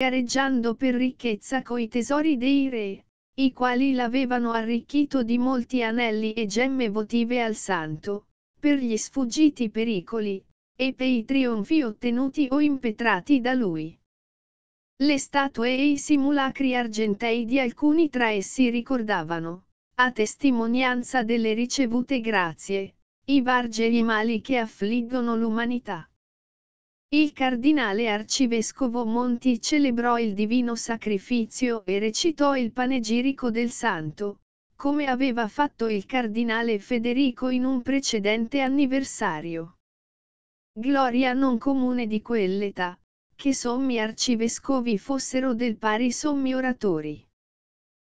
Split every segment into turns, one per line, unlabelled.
gareggiando per ricchezza coi tesori dei re, i quali l'avevano arricchito di molti anelli e gemme votive al santo, per gli sfuggiti pericoli, e per i trionfi ottenuti o impetrati da lui. Le statue e i simulacri argentei di alcuni tra essi ricordavano, a testimonianza delle ricevute grazie, i vargeri mali che affliggono l'umanità. Il cardinale arcivescovo Monti celebrò il divino sacrificio e recitò il panegirico del santo, come aveva fatto il cardinale Federico in un precedente anniversario. Gloria non comune di quell'età, che sommi arcivescovi fossero del pari sommi oratori.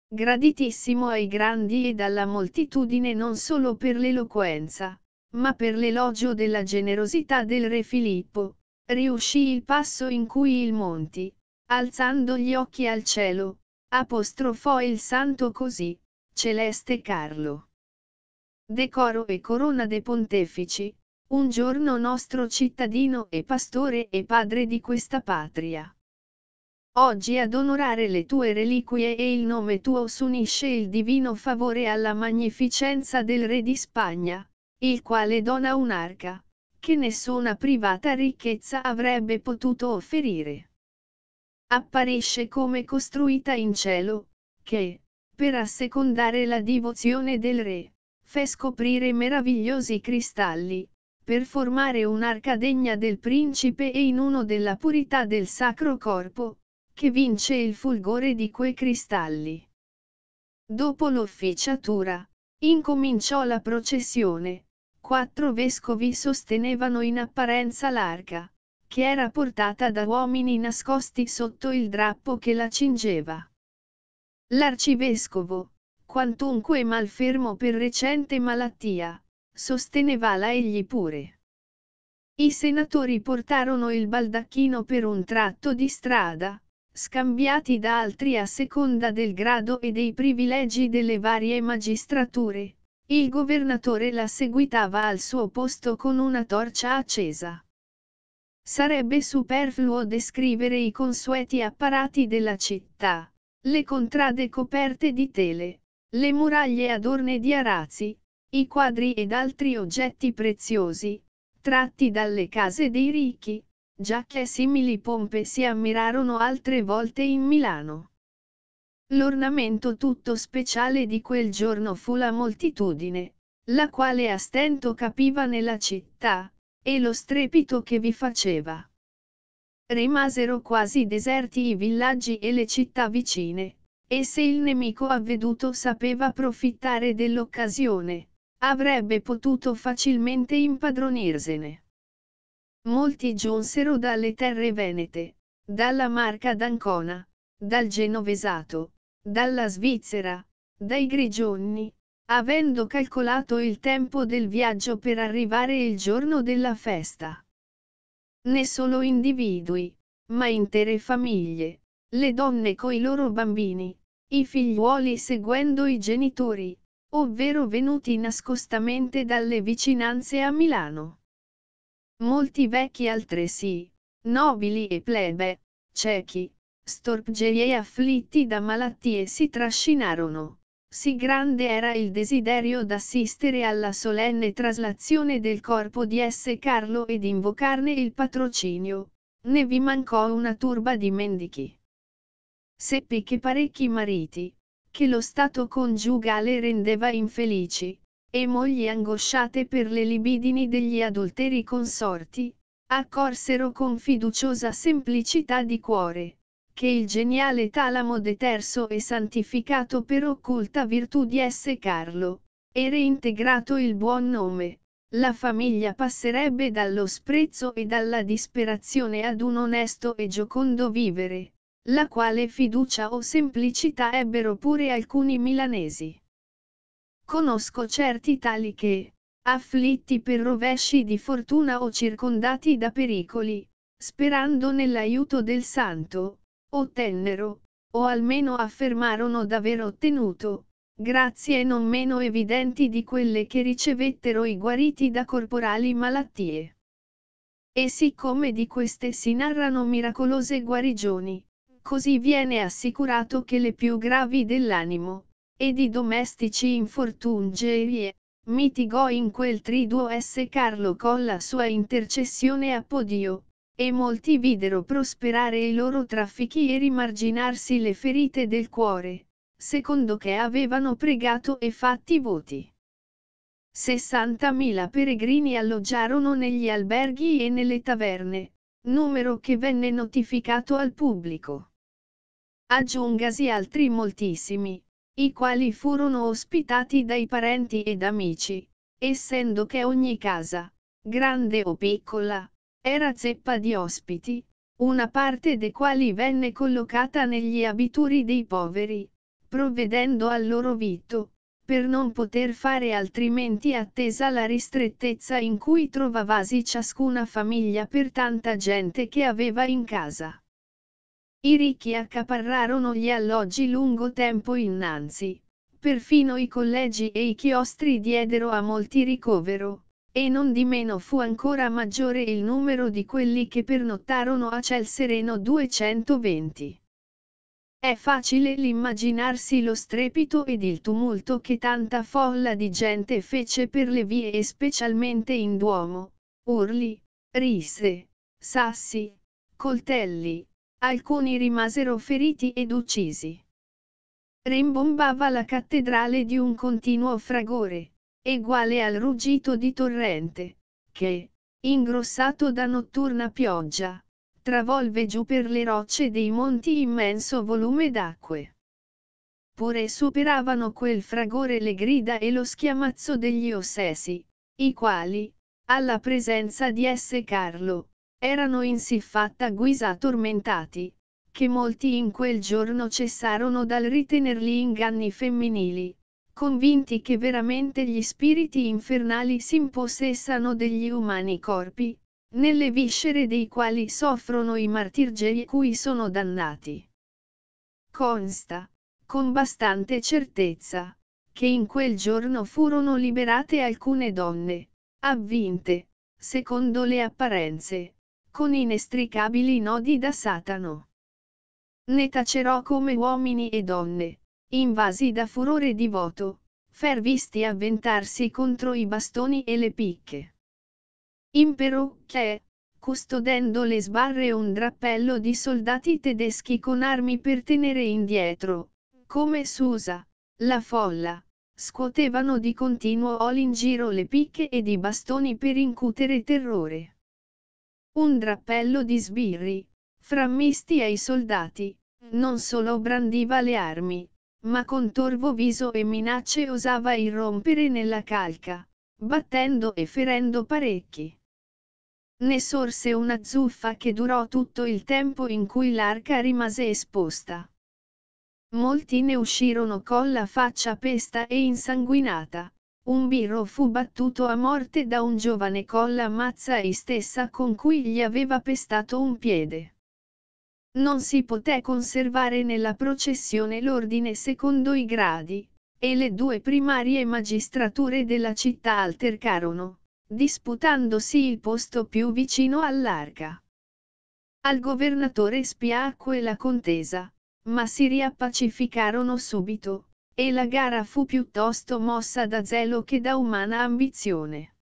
Graditissimo ai grandi e alla moltitudine non solo per l'eloquenza, ma per l'elogio della generosità del re Filippo, riuscì il passo in cui il Monti, alzando gli occhi al cielo, apostrofò il santo così, celeste Carlo. Decoro e corona dei pontefici, un giorno nostro cittadino e pastore e padre di questa patria. Oggi ad onorare le tue reliquie e il nome tuo s'unisce il divino favore alla magnificenza del re di Spagna, il quale dona un'arca, che nessuna privata ricchezza avrebbe potuto offrire. Apparisce come costruita in cielo, che, per assecondare la divozione del re, fe scoprire meravigliosi cristalli, per formare un'arca degna del principe e in uno della purità del sacro corpo, che vince il fulgore di quei cristalli. Dopo l'officiatura, incominciò la processione, quattro vescovi sostenevano in apparenza l'arca, che era portata da uomini nascosti sotto il drappo che la cingeva. L'arcivescovo, quantunque malfermo per recente malattia, sostenevala egli pure. I senatori portarono il baldacchino per un tratto di strada, scambiati da altri a seconda del grado e dei privilegi delle varie magistrature, il governatore la seguitava al suo posto con una torcia accesa. Sarebbe superfluo descrivere i consueti apparati della città, le contrade coperte di tele, le muraglie adorne di arazzi, i quadri ed altri oggetti preziosi, tratti dalle case dei ricchi, già che simili pompe si ammirarono altre volte in Milano. L'ornamento tutto speciale di quel giorno fu la moltitudine, la quale a stento capiva nella città, e lo strepito che vi faceva. Rimasero quasi deserti i villaggi e le città vicine, e se il nemico avveduto sapeva approfittare dell'occasione, avrebbe potuto facilmente impadronirsene. Molti giunsero dalle terre venete, dalla Marca d'Ancona, dal Genovesato, dalla Svizzera, dai Grigioni, avendo calcolato il tempo del viaggio per arrivare il giorno della festa. Né solo individui, ma intere famiglie, le donne coi loro bambini, i figliuoli seguendo i genitori, ovvero venuti nascostamente dalle vicinanze a Milano. Molti vecchi altresì, nobili e plebe, ciechi, storpgeri e afflitti da malattie si trascinarono. Sì grande era il desiderio d'assistere alla solenne traslazione del corpo di S. Carlo ed invocarne il patrocinio, né vi mancò una turba di mendichi. Seppi che parecchi mariti, che lo stato congiugale rendeva infelici, e mogli angosciate per le libidini degli adulteri consorti, accorsero con fiduciosa semplicità di cuore che il geniale Talamo deterso e santificato per occulta virtù di S. Carlo, e reintegrato il buon nome, la famiglia passerebbe dallo sprezzo e dalla disperazione ad un onesto e giocondo vivere, la quale fiducia o semplicità ebbero pure alcuni milanesi. Conosco certi tali che, afflitti per rovesci di fortuna o circondati da pericoli, sperando nell'aiuto del santo, ottennero, o almeno affermarono d'aver ottenuto, grazie non meno evidenti di quelle che ricevettero i guariti da corporali malattie. E siccome di queste si narrano miracolose guarigioni, così viene assicurato che le più gravi dell'animo, e di domestici infortungerie, mitigò in quel triduo S. Carlo con la sua intercessione a Podio, e molti videro prosperare i loro traffichi e rimarginarsi le ferite del cuore, secondo che avevano pregato e fatti voti. 60.000 peregrini alloggiarono negli alberghi e nelle taverne, numero che venne notificato al pubblico. Aggiungasi altri moltissimi, i quali furono ospitati dai parenti ed amici, essendo che ogni casa, grande o piccola, era zeppa di ospiti, una parte dei quali venne collocata negli abituri dei poveri, provvedendo al loro vitto, per non poter fare altrimenti attesa la ristrettezza in cui trovavasi ciascuna famiglia per tanta gente che aveva in casa. I ricchi accaparrarono gli alloggi lungo tempo innanzi, perfino i collegi e i chiostri diedero a molti ricovero, e non di meno fu ancora maggiore il numero di quelli che pernottarono a Ciel Sereno 220. È facile l'immaginarsi lo strepito ed il tumulto che tanta folla di gente fece per le vie e specialmente in Duomo, urli, risse, sassi, coltelli, alcuni rimasero feriti ed uccisi. Rimbombava la cattedrale di un continuo fragore, eguale al ruggito di torrente, che, ingrossato da notturna pioggia, travolve giù per le rocce dei monti immenso volume d'acque. Pure superavano quel fragore le grida e lo schiamazzo degli ossessi, i quali, alla presenza di esse Carlo, erano in siffatta guisa tormentati, che molti in quel giorno cessarono dal ritenerli inganni femminili, convinti che veramente gli spiriti infernali si impossessano degli umani corpi, nelle viscere dei quali soffrono i martirgeri cui sono dannati. Consta, con bastante certezza, che in quel giorno furono liberate alcune donne, avvinte, secondo le apparenze, con inestricabili nodi da Satano. Ne tacerò come uomini e donne, invasi da furore di voto, fervisti ventarsi contro i bastoni e le picche. Impero, che, custodendo le sbarre un drappello di soldati tedeschi con armi per tenere indietro, come s'usa, la folla, scuotevano di continuo all in giro le picche ed i bastoni per incutere terrore. Un drappello di sbirri, frammisti ai soldati, non solo brandiva le armi, ma con torvo viso e minacce osava irrompere nella calca, battendo e ferendo parecchi. Ne sorse una zuffa che durò tutto il tempo in cui l'arca rimase esposta. Molti ne uscirono con la faccia pesta e insanguinata. Un birro fu battuto a morte da un giovane con la mazza e stessa con cui gli aveva pestato un piede. Non si poté conservare nella processione l'ordine secondo i gradi, e le due primarie magistrature della città altercarono, disputandosi il posto più vicino all'arca. Al governatore spiacque la contesa, ma si riappacificarono subito, e la gara fu piuttosto mossa da zelo che da umana ambizione.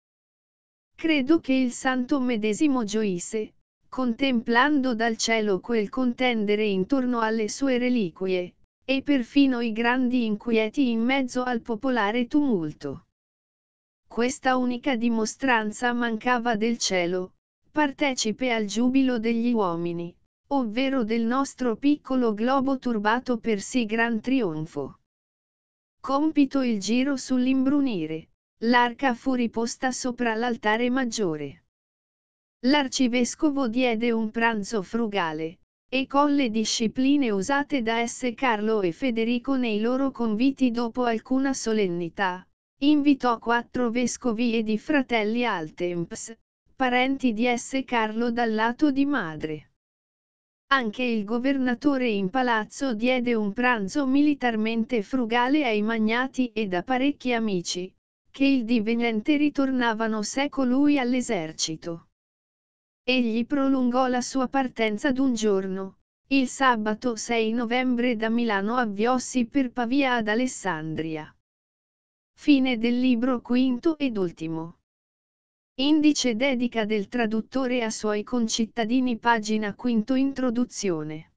Credo che il santo medesimo gioisse, contemplando dal cielo quel contendere intorno alle sue reliquie, e perfino i grandi inquieti in mezzo al popolare tumulto. Questa unica dimostranza mancava del cielo, partecipe al giubilo degli uomini, ovvero del nostro piccolo globo turbato per sì gran trionfo. Compito il giro sull'imbrunire, l'arca fu riposta sopra l'altare maggiore. L'arcivescovo diede un pranzo frugale, e con le discipline usate da S. Carlo e Federico nei loro conviti dopo alcuna solennità, invitò quattro vescovi ed i fratelli Altemps, parenti di S. Carlo dal lato di madre. Anche il governatore in palazzo diede un pranzo militarmente frugale ai magnati ed a parecchi amici, che il divenente ritornavano seco lui all'esercito. Egli prolungò la sua partenza d'un giorno. Il sabato 6 novembre da Milano avviossi per Pavia ad Alessandria. Fine del libro quinto ed ultimo. Indice dedica del traduttore a suoi concittadini pagina quinto introduzione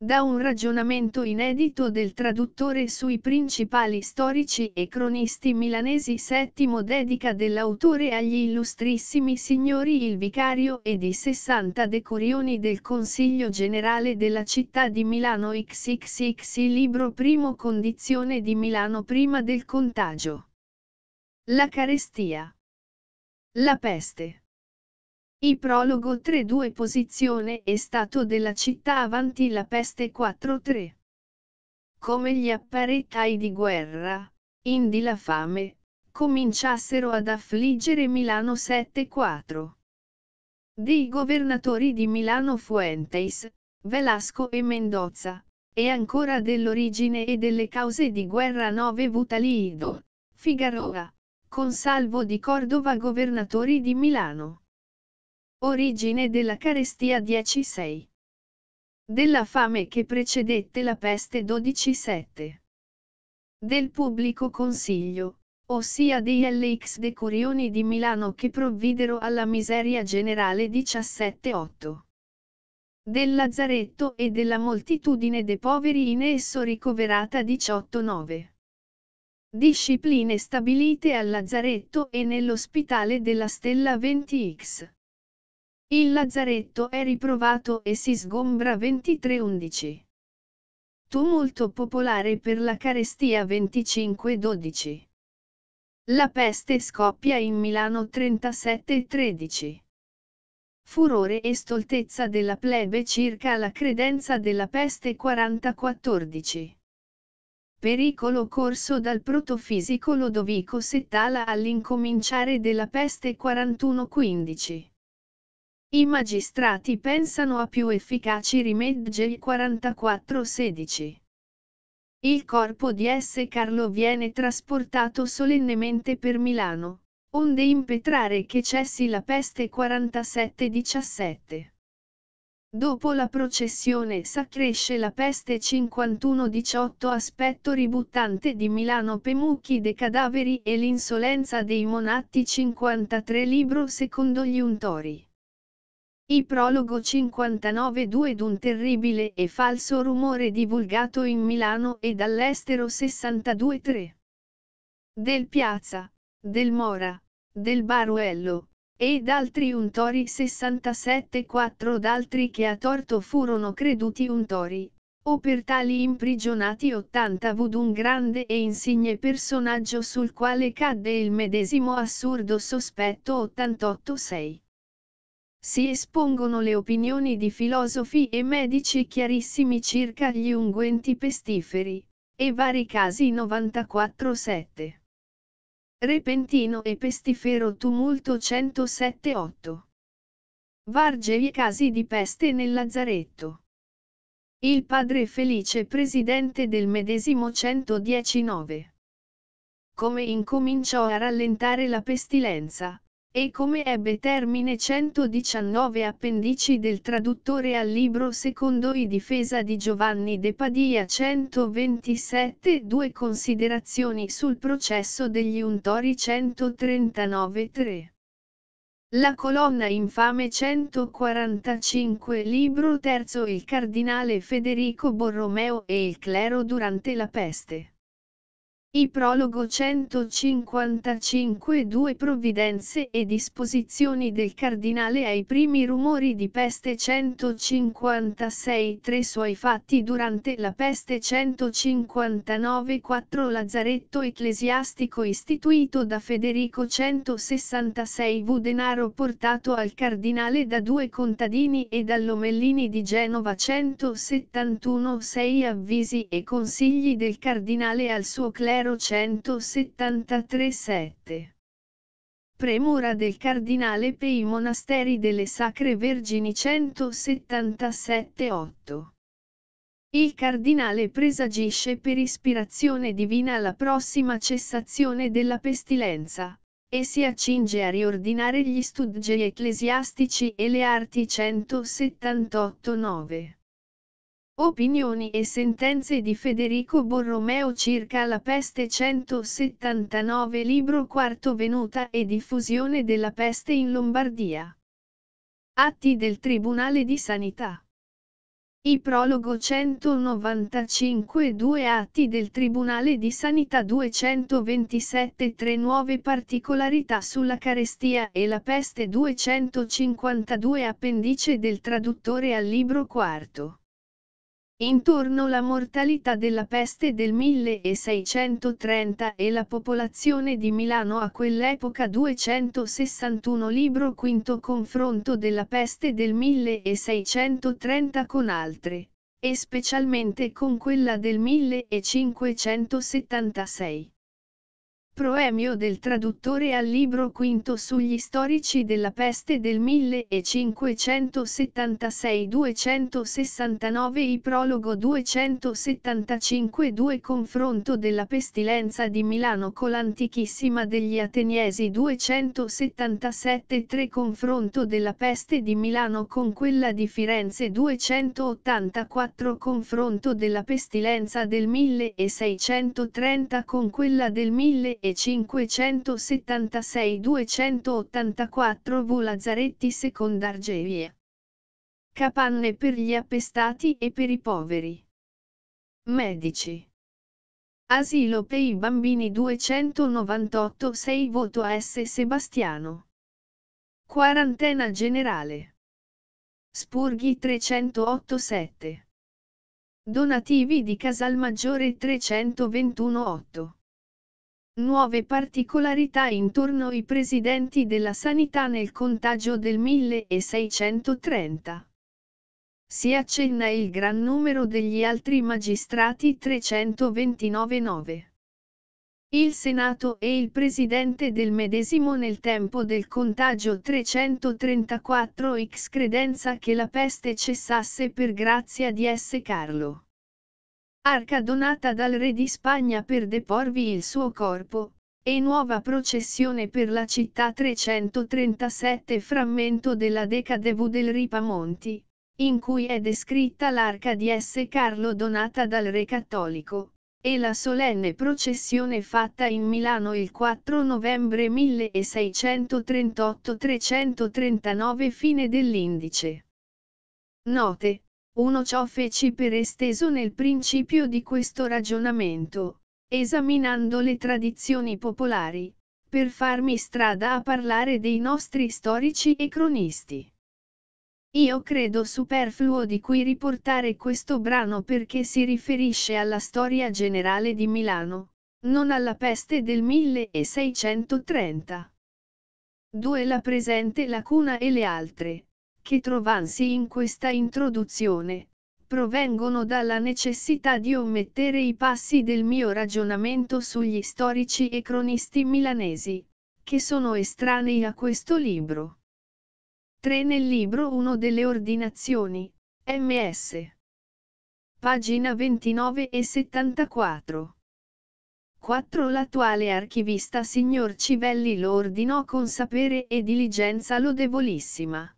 da un ragionamento inedito del traduttore sui principali storici e cronisti milanesi settimo dedica dell'autore agli illustrissimi signori il vicario e di 60 decurioni del Consiglio Generale della città di Milano XXX libro primo condizione di Milano prima del contagio. La carestia. La peste. Il prologo 3-2 posizione è stato della città avanti la peste 4-3. Come gli apparetai di guerra, indi la fame, cominciassero ad affliggere Milano 7-4. Dei governatori di Milano Fuentes, Velasco e Mendoza, e ancora dell'origine e delle cause di guerra 9 Vutalido, Figaroa, Consalvo di Cordova governatori di Milano. Origine della carestia 16. Della fame che precedette la peste 12.7. Del pubblico consiglio, ossia dei LX decurioni di Milano che provvidero alla miseria generale 17.8. Del lazzaretto e della moltitudine dei poveri in esso ricoverata 18.9. Discipline stabilite al lazzaretto e nell'ospitale della Stella 20X. Il lazzaretto è riprovato e si sgombra 23-11. Tumulto popolare per la carestia 25-12. La peste scoppia in Milano 37-13. Furore e stoltezza della plebe circa la credenza della peste 40-14. Pericolo corso dal protofisico Lodovico Settala all'incominciare della peste 41-15. I magistrati pensano a più efficaci rimedi 4416. Il corpo di S. Carlo viene trasportato solennemente per Milano, onde impetrare che cessi la peste 4717. Dopo la processione s'accresce la peste 51-18 aspetto ributtante di Milano Pemucchi de cadaveri e l'insolenza dei monatti 53 libro secondo gli untori. I prologo 59-2 ed terribile e falso rumore divulgato in Milano e dall'estero 62-3. Del Piazza, del Mora, del Baruello, ed altri untori 67-4 d'altri che a torto furono creduti untori, o per tali imprigionati 80 vud un grande e insigne personaggio sul quale cadde il medesimo assurdo sospetto 88-6 si espongono le opinioni di filosofi e medici chiarissimi circa gli unguenti pestiferi, e vari casi 94-7. Repentino e pestifero tumulto 107-8. Varge i casi di peste nel lazzaretto. Il padre Felice presidente del medesimo 119. Come incominciò a rallentare la pestilenza, e come ebbe termine 119 appendici del traduttore al libro secondo i difesa di Giovanni de Padia 127 due considerazioni sul processo degli untori 139 3 la colonna infame 145 libro terzo il cardinale Federico Borromeo e il clero durante la peste il prologo 155 Due Provvidenze e disposizioni del cardinale ai primi rumori di peste 156 Tre Suoi fatti durante la peste 159 4 Lazzaretto ecclesiastico istituito da Federico 166 V Denaro portato al cardinale da due contadini e dall'Omellini di Genova 171 6 Avvisi e consigli del cardinale al suo clero 173-7. Premura del Cardinale per i Monasteri delle Sacre Vergini 177-8. Il Cardinale presagisce per ispirazione divina la prossima cessazione della pestilenza, e si accinge a riordinare gli studi ecclesiastici e le arti 178-9. Opinioni e sentenze di Federico Borromeo circa la peste 179 libro quarto venuta e diffusione della peste in Lombardia. Atti del Tribunale di Sanità. I prologo 195 due atti del Tribunale di Sanità 227 tre nuove particolarità sulla carestia e la peste 252 appendice del traduttore al libro quarto. Intorno la mortalità della peste del 1630 e la popolazione di Milano a quell'epoca 261 libro quinto confronto della peste del 1630 con altre, e specialmente con quella del 1576. Proemio del traduttore al libro V sugli storici della peste del 1576-269 i prologo 275-2 confronto della pestilenza di Milano con l'antichissima degli Ateniesi 277-3 confronto della peste di Milano con quella di Firenze 284 confronto della pestilenza del 1630 con quella del 1630 e 576-284 V Lazzaretti seconda Argevie. Capanne per gli appestati e per i poveri. Medici. Asilo per i bambini 298 6 voto a S. Sebastiano. Quarantena generale. Spurghi 308 7. Donativi di Casalmaggiore 321 8. Nuove particolarità intorno ai presidenti della sanità nel contagio del 1630. Si accenna il gran numero degli altri magistrati 329-9. Il Senato e il presidente del medesimo nel tempo del contagio 334 x credenza che la peste cessasse per grazia di S. Carlo arca donata dal re di Spagna per deporvi il suo corpo, e nuova processione per la città 337 frammento della Decadevu del Ripamonti, in cui è descritta l'arca di S. Carlo donata dal re cattolico, e la solenne processione fatta in Milano il 4 novembre 1638-339 fine dell'indice. Note uno ciò feci per esteso nel principio di questo ragionamento, esaminando le tradizioni popolari, per farmi strada a parlare dei nostri storici e cronisti. Io credo superfluo di qui riportare questo brano perché si riferisce alla storia generale di Milano, non alla peste del 1630. 2. La presente lacuna e le altre, che trovansi in questa introduzione, provengono dalla necessità di omettere i passi del mio ragionamento sugli storici e cronisti milanesi, che sono estranei a questo libro. 3 nel libro 1 delle ordinazioni, MS. Pagina 29 e 74. 4. L'attuale archivista signor Civelli lo ordinò con sapere e diligenza lodevolissima.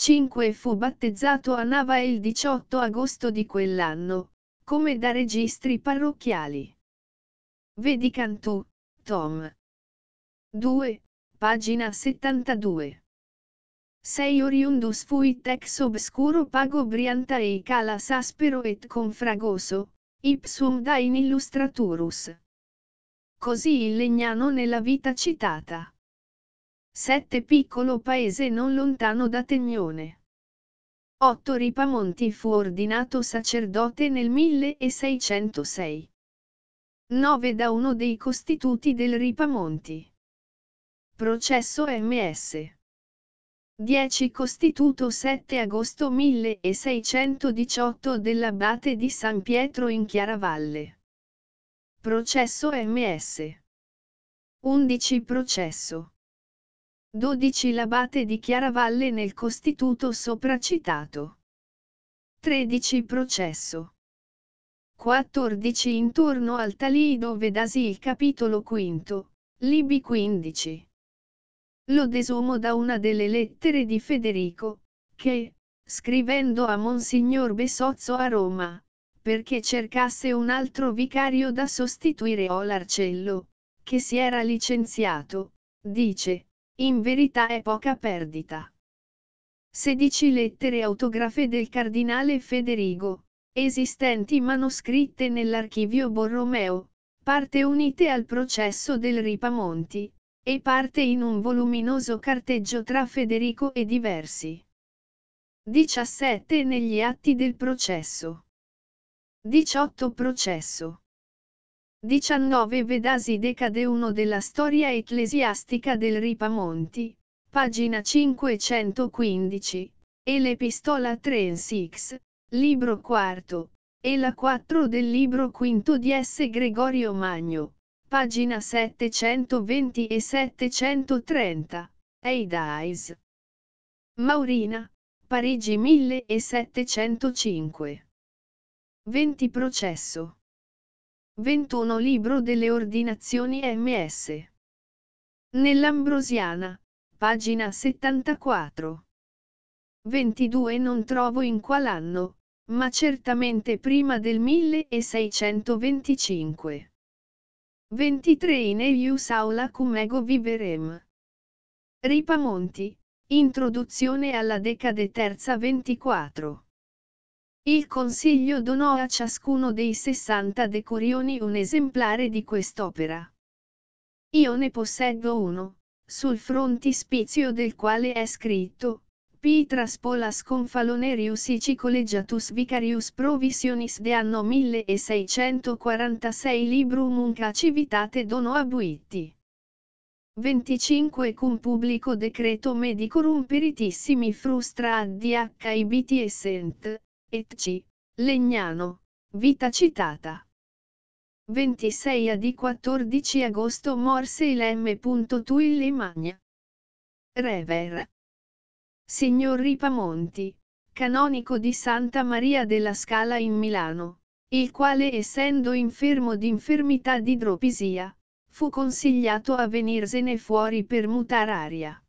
5 fu battezzato a Nava il 18 agosto di quell'anno, come da registri parrocchiali. Vedi Cantù, Tom. 2, pagina 72. 6 Oriundus fuit ex obscuro pago brianta e cala saspero et confragoso, ipsum da in illustraturus. Così il Legnano nella vita citata. 7 piccolo paese non lontano da Tegnone. Otto Ripamonti fu ordinato sacerdote nel 1606. 9 da uno dei costituti del Ripamonti. Processo MS. 10 Costituto 7 agosto 1618 dell'abate di San Pietro in Chiaravalle. Processo MS. 11 Processo. 12 l'abate di Chiaravalle nel costituto sopracitato. 13 processo. 14 intorno al Talido vedasi il capitolo quinto, Libi 15. Lo desumo da una delle lettere di Federico, che, scrivendo a Monsignor Besozzo a Roma, perché cercasse un altro vicario da sostituire o l'arcello, che si era licenziato, dice, in verità è poca perdita. 16 lettere autografe del cardinale Federigo, esistenti manoscritte nell'archivio Borromeo, parte unite al processo del Ripamonti, e parte in un voluminoso carteggio tra Federico e diversi. 17 negli atti del processo. 18 processo. 19 Vedasi decade 1 della storia ecclesiastica del Ripamonti, pagina 515, e l'Epistola 3 6, libro quarto, e la 4 del libro quinto di S. Gregorio Magno, pagina 720 e 730, Eidais. Maurina, Parigi 1705. 20 Processo. 21 Libro delle ordinazioni MS. Nell'Ambrosiana, pagina 74. 22 Non trovo in qual anno, ma certamente prima del 1625. 23 In Eius aula cum ego viverem. Ripamonti, Introduzione alla Decade Terza 24. Il Consiglio donò a ciascuno dei 60 decurioni un esemplare di quest'opera. Io ne posseggo uno, sul frontispizio del quale è scritto, Pitras polas confalonerius ici collegiatus vicarius provisionis de anno 1646 librum unca civitate dono abuitti. 25 cum pubblico decreto medicorum peritissimi frustra ad DHIBT essent, Etc. Legnano. Vita citata. 26 a di 14 agosto morse il M. Tuilli Magna. Rever. Signor Ripamonti, canonico di Santa Maria della Scala in Milano, il quale essendo infermo d'infermità di idropisia, fu consigliato a venirsene fuori per mutar aria.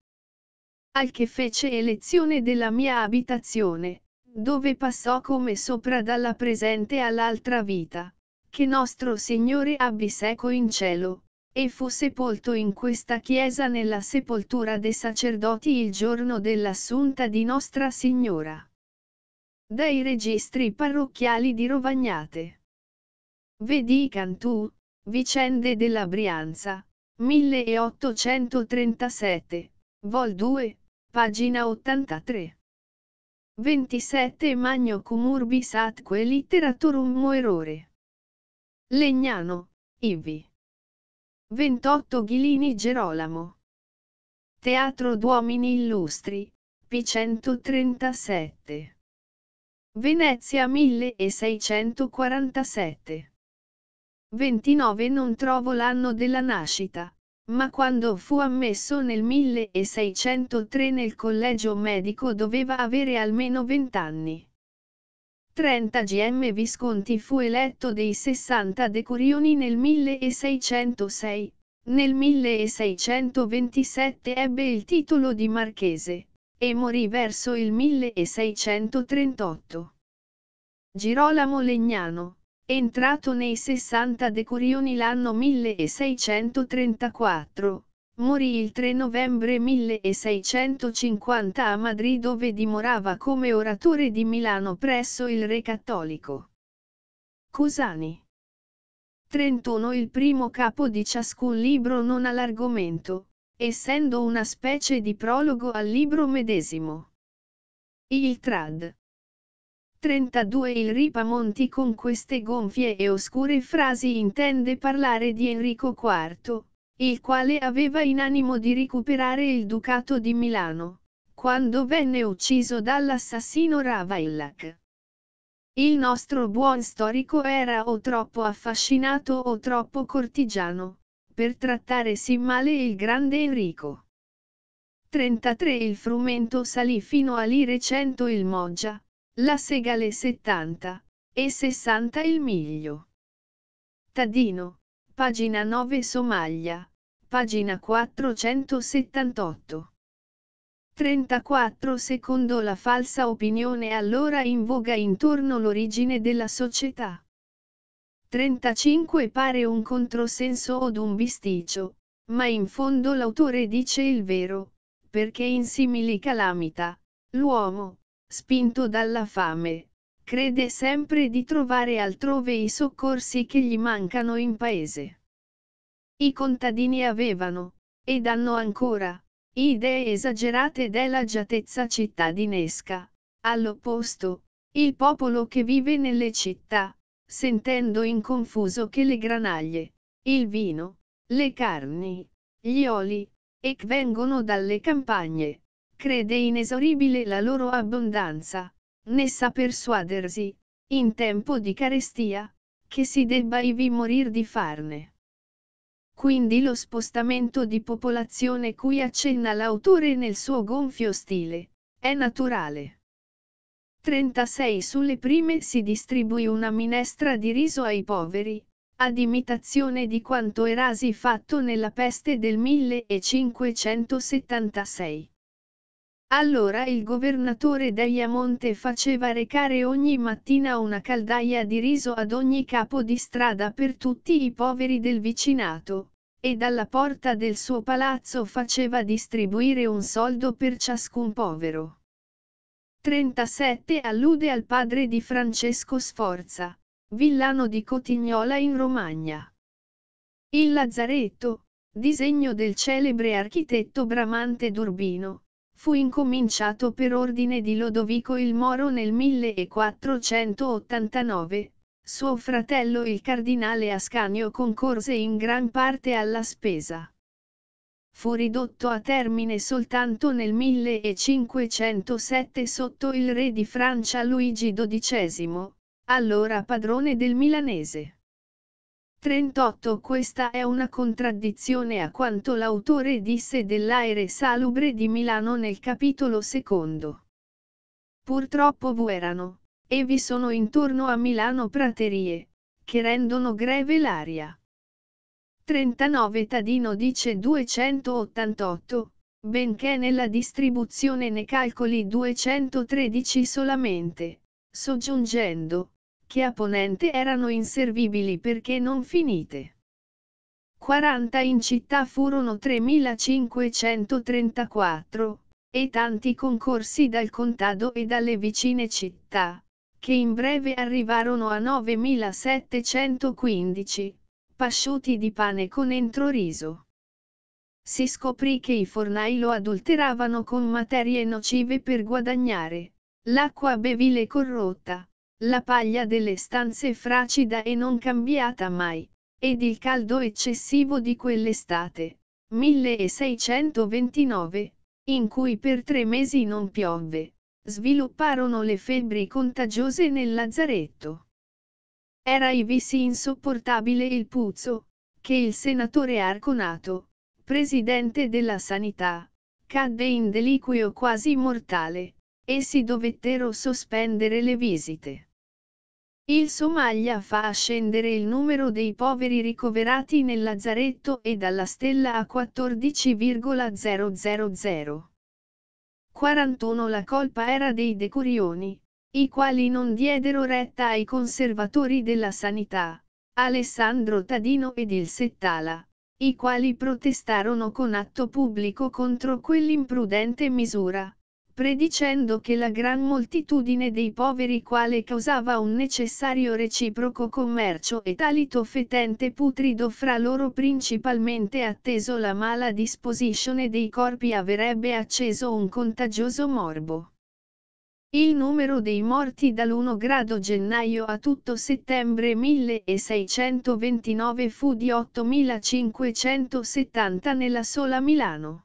Al che fece elezione della mia abitazione, dove passò come sopra dalla presente all'altra vita, che nostro Signore abbi seco in cielo, e fu sepolto in questa chiesa nella sepoltura dei sacerdoti il giorno dell'assunta di Nostra Signora. Dai registri parrocchiali di Rovagnate. Vedi Cantù, Vicende della Brianza, 1837, vol 2, pagina 83. 27 Magno cum urbis atque literatorum moerore. Legnano, Ivi. 28 Ghilini Gerolamo. Teatro Duomini Illustri, P137. Venezia 1647. 29 Non trovo l'anno della nascita, ma quando fu ammesso nel 1603 nel collegio medico doveva avere almeno 20 anni. 30 GM Visconti fu eletto dei 60 decurioni nel 1606, nel 1627 ebbe il titolo di marchese, e morì verso il 1638. Girolamo Legnano Entrato nei 60 decurioni l'anno 1634, morì il 3 novembre 1650 a Madrid dove dimorava come oratore di Milano presso il re cattolico. Cusani 31 Il primo capo di ciascun libro non ha l'argomento, essendo una specie di prologo al libro medesimo. Il trad. 32 Il Ripamonti con queste gonfie e oscure frasi intende parlare di Enrico IV, il quale aveva in animo di recuperare il Ducato di Milano, quando venne ucciso dall'assassino Ravaillac. Il nostro buon storico era o troppo affascinato o troppo cortigiano, per trattare sì male il grande Enrico. 33 Il frumento salì fino a lire 100 il Moggia, la segale 70 e 60 il miglio. Tadino, pagina 9 Somaglia, pagina 478. 34 Secondo la falsa opinione allora in voga intorno l'origine della società. 35 Pare un controsenso od un bisticcio, ma in fondo l'autore dice il vero, perché in simili calamità, l'uomo, spinto dalla fame, crede sempre di trovare altrove i soccorsi che gli mancano in paese. I contadini avevano, ed hanno ancora, idee esagerate dell'agiatezza cittadinesca. All'opposto, il popolo che vive nelle città, sentendo in confuso che le granaglie, il vino, le carni, gli oli, e vengono dalle campagne, crede inesoribile la loro abbondanza, né sa persuadersi, in tempo di carestia, che si debba ivi morir di farne. Quindi lo spostamento di popolazione cui accenna l'autore nel suo gonfio stile, è naturale. 36 Sulle prime si distribui una minestra di riso ai poveri, ad imitazione di quanto Erasi fatto nella peste del 1576. Allora il governatore Daiamonte faceva recare ogni mattina una caldaia di riso ad ogni capo di strada per tutti i poveri del vicinato, e dalla porta del suo palazzo faceva distribuire un soldo per ciascun povero. 37 allude al padre di Francesco Sforza, villano di Cotignola in Romagna. Il Lazzaretto, disegno del celebre architetto Bramante d'Urbino, fu incominciato per ordine di Lodovico il Moro nel 1489, suo fratello il cardinale Ascanio concorse in gran parte alla spesa. Fu ridotto a termine soltanto nel 1507 sotto il re di Francia Luigi XII, allora padrone del Milanese. 38 Questa è una contraddizione a quanto l'autore disse dell'aere salubre di Milano nel capitolo secondo. Purtroppo vuerano, e vi sono intorno a Milano praterie, che rendono greve l'aria. 39 Tadino dice 288, benché nella distribuzione ne calcoli 213 solamente, soggiungendo, che a ponente erano inservibili perché non finite. 40 in città furono 3.534, e tanti concorsi dal contado e dalle vicine città, che in breve arrivarono a 9.715, pasciuti di pane con entroriso. Si scoprì che i fornai lo adulteravano con materie nocive per guadagnare, l'acqua bevile corrotta, la paglia delle stanze fracida e non cambiata mai, ed il caldo eccessivo di quell'estate, 1629, in cui per tre mesi non piovve, svilupparono le febbri contagiose nel lazzaretto. Era i visi insopportabile il puzzo, che il senatore Arconato, presidente della sanità, cadde in deliquio quasi mortale, e si dovettero sospendere le visite. Il Somalia fa ascendere il numero dei poveri ricoverati nel lazzaretto e dalla stella a 14,000. 41 La colpa era dei decurioni, i quali non diedero retta ai conservatori della sanità, Alessandro Tadino ed il Settala, i quali protestarono con atto pubblico contro quell'imprudente misura predicendo che la gran moltitudine dei poveri quale causava un necessario reciproco commercio e talito fetente putrido fra loro principalmente atteso la mala disposizione dei corpi avrebbe acceso un contagioso morbo. Il numero dei morti dall'1 grado gennaio a tutto settembre 1629 fu di 8.570 nella sola Milano.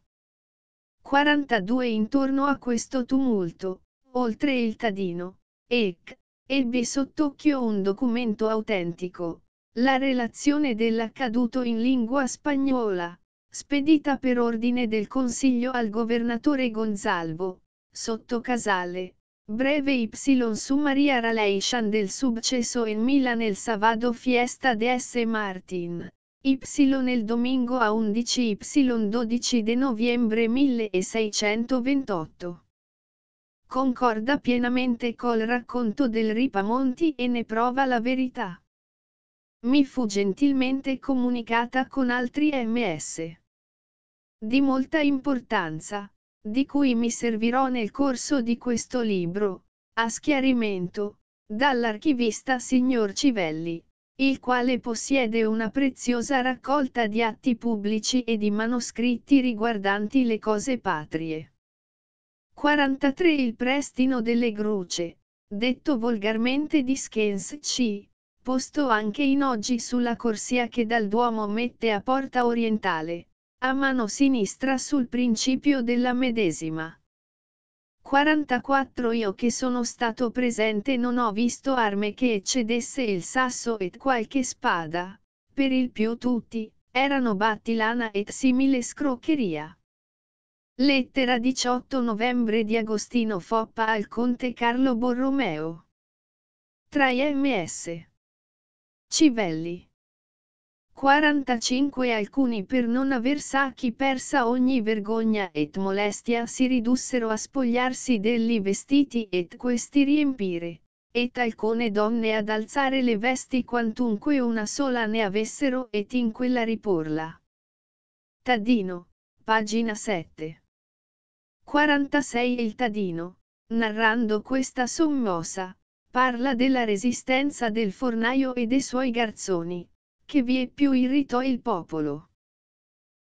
42 Intorno a questo tumulto, oltre il Tadino, Eck, ebbe sott'occhio un documento autentico, la relazione dell'accaduto in lingua spagnola, spedita per ordine del Consiglio al governatore Gonzalvo, sotto Casale, breve Y su Maria Raleishan del successo in Milano el Savado Fiesta de S. Martin. Y nel domingo a 11Y12 de novembre 1628. Concorda pienamente col racconto del Ripamonti e ne prova la verità. Mi fu gentilmente comunicata con altri MS. Di molta importanza, di cui mi servirò nel corso di questo libro, a schiarimento, dall'archivista signor Civelli, il quale possiede una preziosa raccolta di atti pubblici e di manoscritti riguardanti le cose patrie. 43 Il prestino delle gruce, detto volgarmente di Schens C, posto anche in oggi sulla corsia che dal Duomo mette a porta orientale, a mano sinistra sul principio della medesima. 44 Io che sono stato presente non ho visto arme che eccedesse il sasso e qualche spada, per il più tutti, erano battilana e simile scroccheria. Lettera 18 novembre di Agostino Foppa al conte Carlo Borromeo. Tra MS. Civelli. 45 Alcuni per non aver sacchi persa ogni vergogna et molestia si ridussero a spogliarsi degli vestiti et questi riempire, et alcune donne ad alzare le vesti quantunque una sola ne avessero et in quella riporla. Taddino, pagina 7. 46 Il Tadino, narrando questa sommossa, parla della resistenza del fornaio e dei suoi garzoni che vi è più irritò il popolo.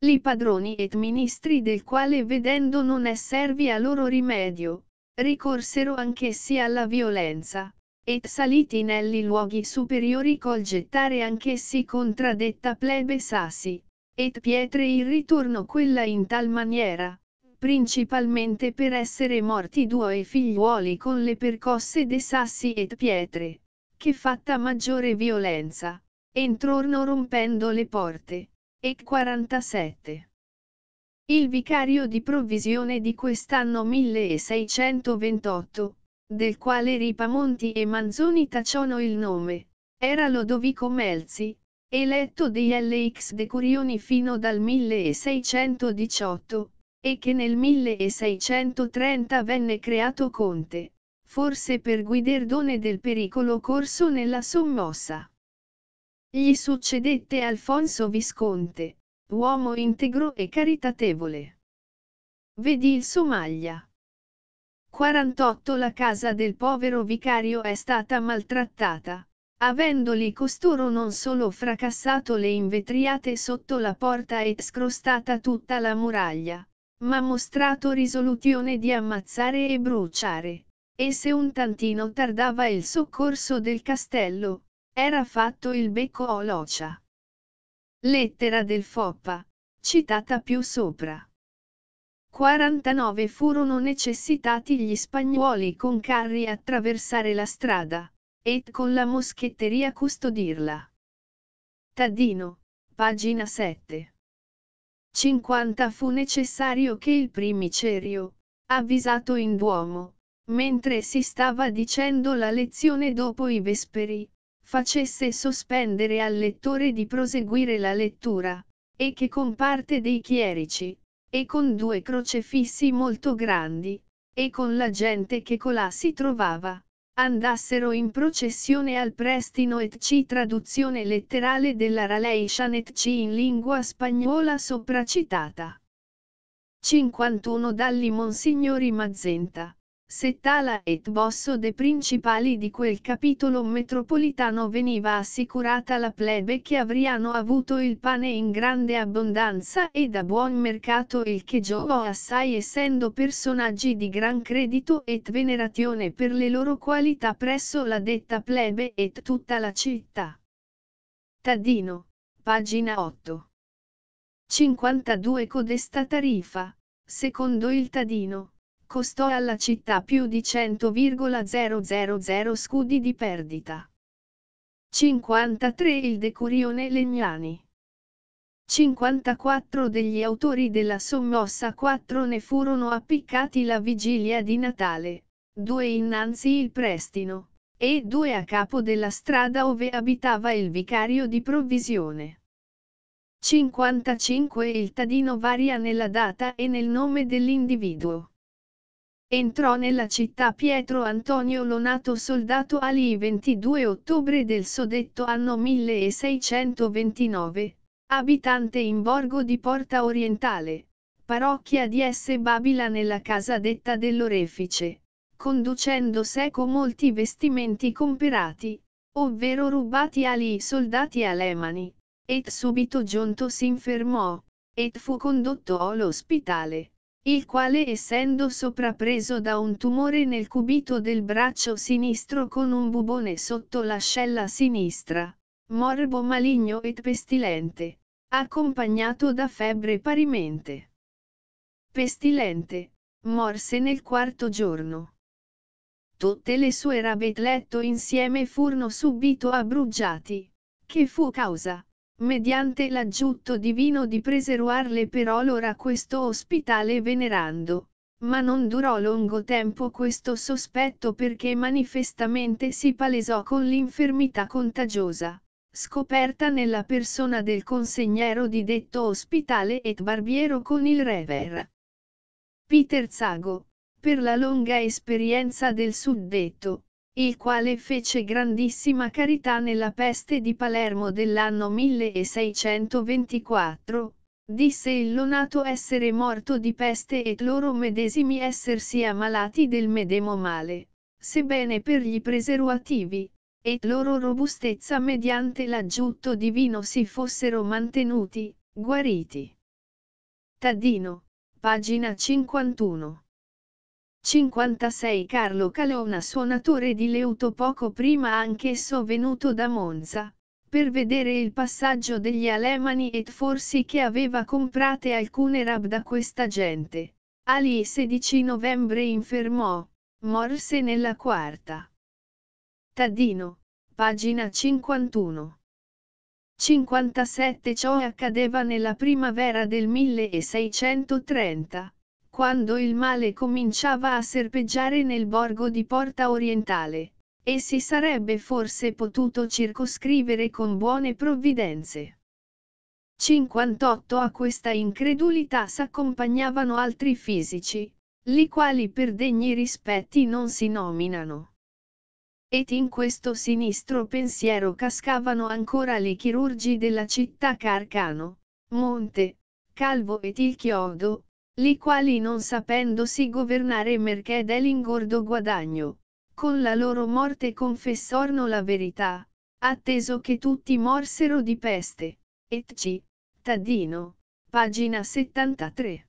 Li padroni et ministri del quale vedendo non esservi a loro rimedio, ricorsero anch'essi alla violenza, et saliti negli luoghi superiori col gettare anch'essi contra plebe sassi, et pietre il ritorno quella in tal maniera, principalmente per essere morti due figliuoli con le percosse de sassi et pietre, che fatta maggiore violenza, Entrorno rompendo le porte. E 47. Il vicario di provvisione di quest'anno 1628, del quale Ripamonti e Manzoni tacciono il nome, era Lodovico Melzi, eletto degli LX decurioni fino dal 1618, e che nel 1630 venne creato conte, forse per guidardone del pericolo corso nella sommossa. Gli succedette Alfonso Visconte, uomo integro e caritatevole. Vedi il Somaglia. 48 La casa del povero vicario è stata maltrattata, avendoli costoro non solo fracassato le invetriate sotto la porta e scrostata tutta la muraglia, ma mostrato risoluzione di ammazzare e bruciare, e se un tantino tardava il soccorso del castello, era fatto il becco o l'ocia. Lettera del Foppa, citata più sopra. 49 furono necessitati gli spagnuoli con carri attraversare la strada, et con la moschetteria custodirla. Taddino, pagina 7. 50 fu necessario che il primicerio, avvisato in Duomo, mentre si stava dicendo la lezione dopo i vesperi, facesse sospendere al lettore di proseguire la lettura, e che con parte dei chierici, e con due crocefissi molto grandi, e con la gente che colà si trovava, andassero in processione al prestino et ci traduzione letterale della Raleishan et ci in lingua spagnola sopracitata. 51 Dalli Monsignori Mazzenta se tala et Bosso de principali di quel capitolo metropolitano veniva assicurata la plebe che avriano avuto il pane in grande abbondanza e da buon mercato il che giovò assai essendo personaggi di gran credito et venerazione per le loro qualità presso la detta plebe et tutta la città. Tadino, pagina 8. 52 Codesta tarifa, secondo il Tadino costò alla città più di 100,000 scudi di perdita. 53 Il decurione Legnani. 54 degli autori della sommossa 4 ne furono appiccati la vigilia di Natale, due innanzi il prestino, e due a capo della strada ove abitava il vicario di provvisione. 55 Il tadino varia nella data e nel nome dell'individuo entrò nella città Pietro Antonio Lonato soldato Ali il 22 ottobre del sodetto anno 1629, abitante in borgo di Porta Orientale, parrocchia di S. Babila nella casa detta dell'orefice, conducendo seco molti vestimenti comperati, ovvero rubati ali i soldati alemani, et subito giunto si infermò, et fu condotto all'ospitale il quale essendo soprapreso da un tumore nel cubito del braccio sinistro con un bubone sotto l'ascella sinistra, morbo maligno e pestilente, accompagnato da febbre parimente. Pestilente, morse nel quarto giorno. Tutte le sue rabe insieme furono subito abbruggiati, che fu causa, mediante l'aggiutto divino di preservarle per olora questo ospitale venerando. Ma non durò lungo tempo questo sospetto perché manifestamente si palesò con l'infermità contagiosa, scoperta nella persona del consegnero di detto ospitale et barbiero con il rever. Peter Zago, per la lunga esperienza del suddetto, il quale fece grandissima carità nella peste di Palermo dell'anno 1624, disse il lonato essere morto di peste e loro medesimi essersi ammalati del medemo male, sebbene per gli preservativi, e loro robustezza mediante l'aggiutto divino si fossero mantenuti, guariti. Taddino, pagina 51. 56 Carlo Calona suonatore di Leuto poco prima anch'esso venuto da Monza, per vedere il passaggio degli Alemani e Forsi che aveva comprate alcune rab da questa gente. Ali 16 novembre infermò, morse nella quarta. Taddino, pagina 51. 57 Ciò accadeva nella primavera del 1630 quando il male cominciava a serpeggiare nel borgo di Porta Orientale, e si sarebbe forse potuto circoscrivere con buone provvidenze. 58 A questa incredulità s'accompagnavano altri fisici, li quali per degni rispetti non si nominano. Ed in questo sinistro pensiero cascavano ancora i chirurgi della città Carcano, Monte, Calvo ed il Chiodo, li quali non sapendosi governare merché dell'ingordo guadagno, con la loro morte confessorno la verità, atteso che tutti morsero di peste, etc. Taddino, pagina 73.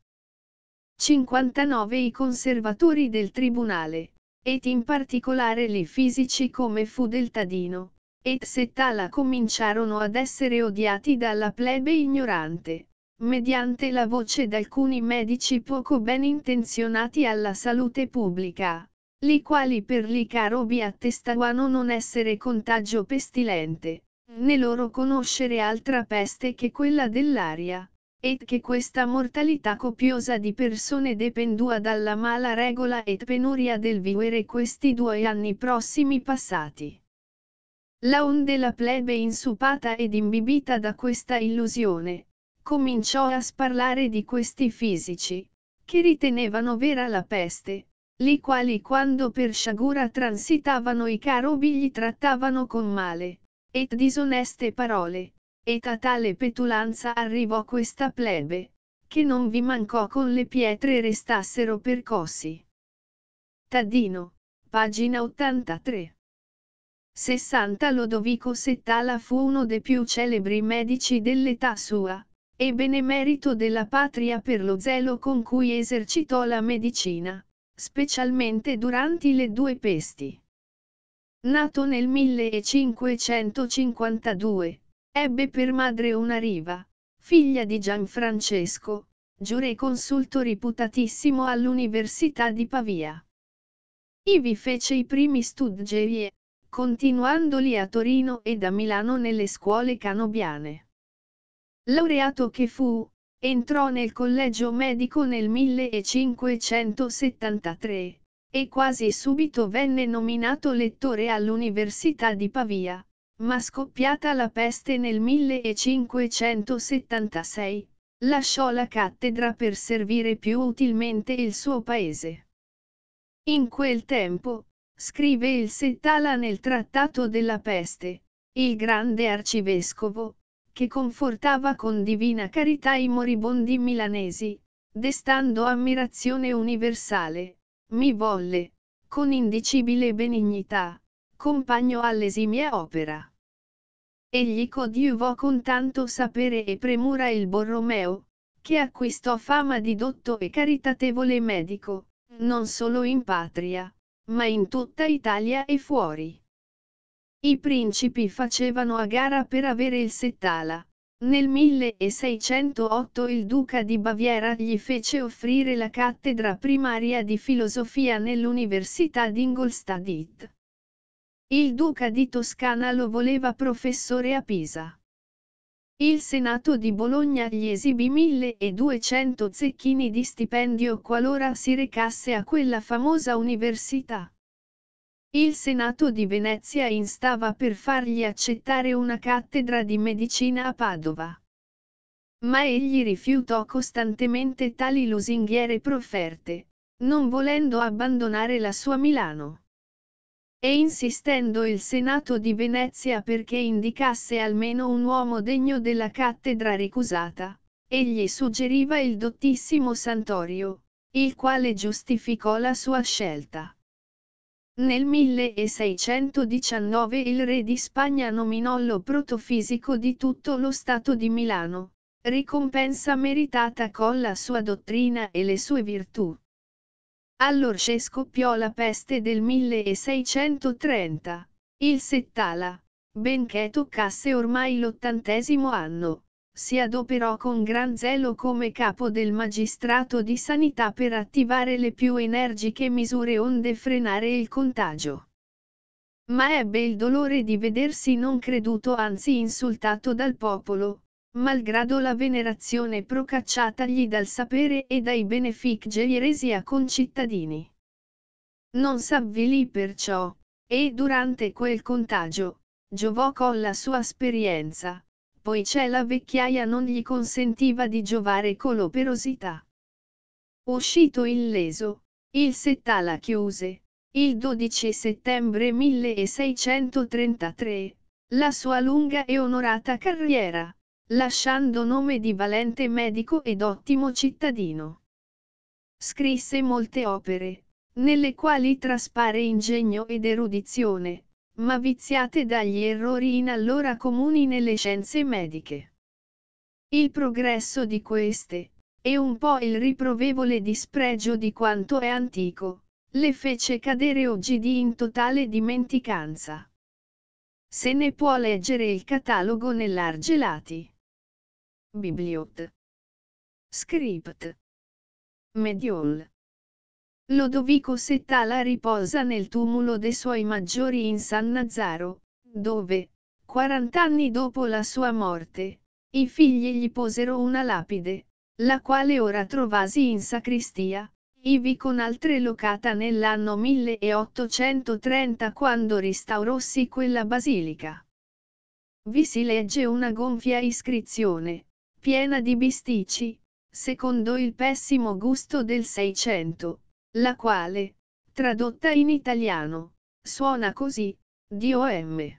59 I conservatori del tribunale, et in particolare li fisici come fu del Taddino, et Settala cominciarono ad essere odiati dalla plebe ignorante, mediante la voce d'alcuni medici poco ben intenzionati alla salute pubblica, li quali per li carobi attestavano non essere contagio pestilente, né loro conoscere altra peste che quella dell'aria, ed che questa mortalità copiosa di persone dependua dalla mala regola et penuria del vivere questi due anni prossimi passati. La onde la plebe insupata ed imbibita da questa illusione, cominciò a sparlare di questi fisici, che ritenevano vera la peste, li quali quando per sciagura transitavano i carobi gli trattavano con male, et disoneste parole, et a tale petulanza arrivò questa plebe, che non vi mancò con le pietre restassero percossi. Taddino, pagina 83. 60 Lodovico Settala fu uno dei più celebri medici dell'età sua, e benemerito della patria per lo zelo con cui esercitò la medicina, specialmente durante le due pesti. Nato nel 1552, ebbe per madre una riva, figlia di Gianfrancesco, giureconsulto riputatissimo all'Università di Pavia. Ivi fece i primi studgerie, continuandoli a Torino ed a Milano nelle scuole canobiane. Laureato che fu, entrò nel collegio medico nel 1573 e quasi subito venne nominato lettore all'Università di Pavia, ma scoppiata la peste nel 1576, lasciò la cattedra per servire più utilmente il suo paese. In quel tempo, scrive il Settala nel Trattato della Peste, il grande arcivescovo, che confortava con divina carità i moribondi milanesi, destando ammirazione universale, mi volle, con indicibile benignità, compagno all'esimia opera. Egli coadiuvò con tanto sapere e premura il Borromeo, che acquistò fama di dotto e caritatevole medico, non solo in patria, ma in tutta Italia e fuori. I principi facevano a gara per avere il settala. Nel 1608 il duca di Baviera gli fece offrire la cattedra primaria di filosofia nell'Università di Ingolstadt. Il duca di Toscana lo voleva professore a Pisa. Il Senato di Bologna gli esibì 1200 zecchini di stipendio qualora si recasse a quella famosa università. Il Senato di Venezia instava per fargli accettare una cattedra di medicina a Padova. Ma egli rifiutò costantemente tali lusinghiere profferte, non volendo abbandonare la sua Milano. E insistendo il Senato di Venezia perché indicasse almeno un uomo degno della cattedra ricusata, egli suggeriva il dottissimo Santorio, il quale giustificò la sua scelta. Nel 1619 il re di Spagna nominò lo protofisico di tutto lo Stato di Milano, ricompensa meritata con la sua dottrina e le sue virtù. Allorce scoppiò la peste del 1630, il Settala, benché toccasse ormai l'ottantesimo anno, si adoperò con gran zelo come capo del magistrato di sanità per attivare le più energiche misure onde frenare il contagio. Ma ebbe il dolore di vedersi non creduto anzi insultato dal popolo, malgrado la venerazione procacciatagli dal sapere e dai benefic gelieresi a concittadini. Non s'avvilì perciò, e durante quel contagio, giovò con la sua esperienza poiché la vecchiaia non gli consentiva di giovare con l'operosità. Uscito illeso, il Settala chiuse, il 12 settembre 1633, la sua lunga e onorata carriera, lasciando nome di valente medico ed ottimo cittadino. Scrisse molte opere, nelle quali traspare ingegno ed erudizione, ma viziate dagli errori in allora comuni nelle scienze mediche. Il progresso di queste, e un po' il riprovevole dispregio di quanto è antico, le fece cadere oggi di in totale dimenticanza. Se ne può leggere il catalogo nell'Argelati. Bibliot. Script. Mediol. Lodovico Settala riposa nel tumulo dei suoi maggiori in San Nazaro, dove, 40 anni dopo la sua morte, i figli gli posero una lapide, la quale ora trovasi in sacristia, ivi con altre locata nell'anno 1830 quando restaurossi quella basilica. Vi si legge una gonfia iscrizione, piena di bisticci, secondo il pessimo gusto del Seicento, la quale, tradotta in italiano, suona così, Dio M.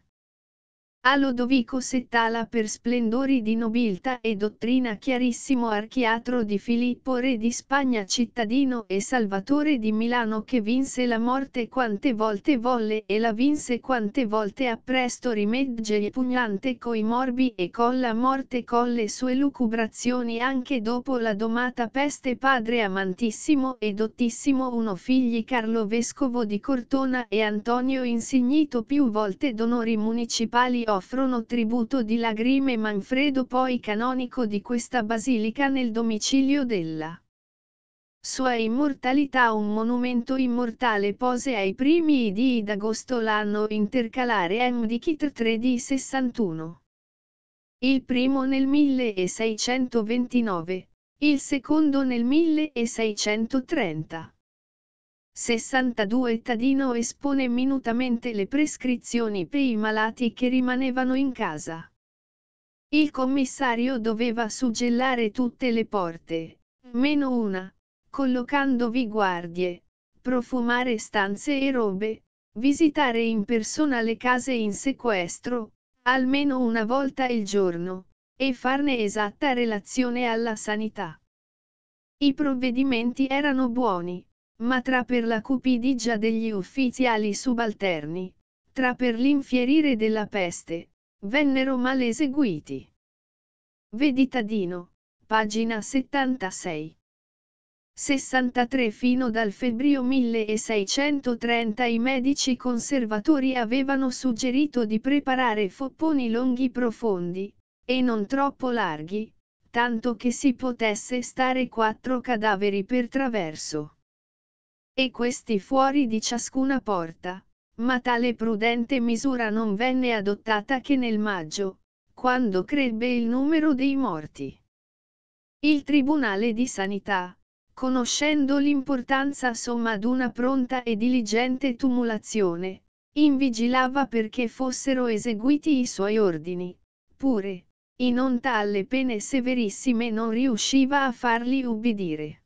A Lodovico Settala per splendori di nobiltà e dottrina chiarissimo archiatro di Filippo re di Spagna cittadino e salvatore di Milano che vinse la morte quante volte volle e la vinse quante volte appresto rimedge e pugnante coi morbi e con la morte con le sue lucubrazioni anche dopo la domata peste padre amantissimo e dottissimo uno figli Carlo Vescovo di Cortona e Antonio insignito più volte d'onori municipali offrono tributo di lagrime Manfredo poi canonico di questa basilica nel domicilio della sua immortalità un monumento immortale pose ai primi di d'agosto l'anno intercalare M di Kit 3 di 61. Il primo nel 1629, il secondo nel 1630. 62 Tadino espone minutamente le prescrizioni per i malati che rimanevano in casa. Il commissario doveva suggellare tutte le porte, meno una, collocandovi guardie, profumare stanze e robe, visitare in persona le case in sequestro, almeno una volta il giorno, e farne esatta relazione alla sanità. I provvedimenti erano buoni ma tra per la cupidigia degli ufficiali subalterni, tra per l'infierire della peste, vennero male eseguiti. Vedi Tadino, pagina 76. 63 fino dal febbrio 1630 i medici conservatori avevano suggerito di preparare fopponi lunghi profondi, e non troppo larghi, tanto che si potesse stare quattro cadaveri per traverso e questi fuori di ciascuna porta. Ma tale prudente misura non venne adottata che nel maggio, quando crebbe il numero dei morti. Il Tribunale di Sanità, conoscendo l'importanza somma ad una pronta e diligente tumulazione, invigilava perché fossero eseguiti i suoi ordini, pure, in onta alle pene severissime non riusciva a farli ubbidire.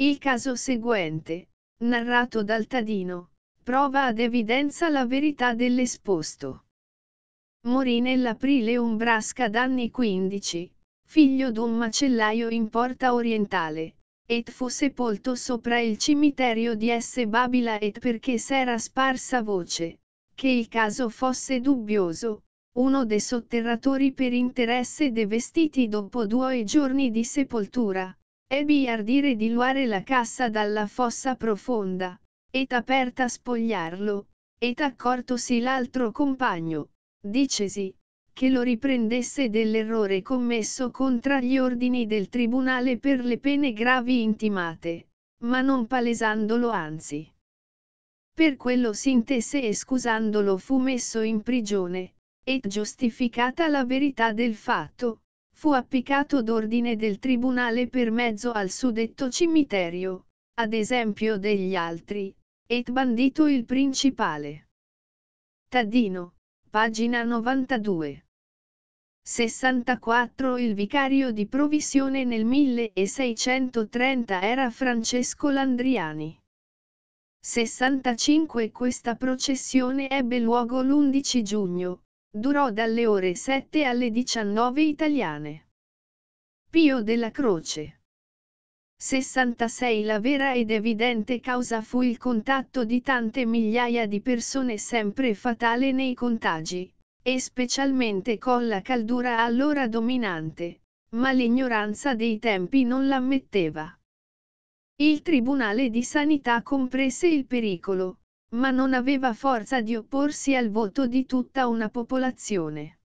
Il caso seguente, narrato dal Tadino, prova ad evidenza la verità dell'esposto. Morì nell'aprile un Brasca d'anni 15, figlio d'un macellaio in Porta Orientale, ed fu sepolto sopra il cimitero di S. Babila ed perché s'era sparsa voce, che il caso fosse dubbioso, uno dei sotterratori per interesse de vestiti dopo due giorni di sepoltura, Ebbi ardire diluare la cassa dalla fossa profonda, et aperta spogliarlo, et accortosi l'altro compagno, dicesi, che lo riprendesse dell'errore commesso contra gli ordini del tribunale per le pene gravi intimate, ma non palesandolo anzi. Per quello s'intese e scusandolo fu messo in prigione, ed giustificata la verità del fatto, fu appiccato d'ordine del tribunale per mezzo al suddetto cimiterio, ad esempio degli altri, et bandito il principale. Taddino, pagina 92. 64 Il vicario di provisione nel 1630 era Francesco Landriani. 65 Questa processione ebbe luogo l'11 giugno, durò dalle ore 7 alle 19 italiane. Pio della Croce 66 La vera ed evidente causa fu il contatto di tante migliaia di persone sempre fatale nei contagi, e specialmente con la caldura allora dominante, ma l'ignoranza dei tempi non l'ammetteva. Il Tribunale di Sanità comprese il pericolo, ma non aveva forza di opporsi al voto di tutta una popolazione.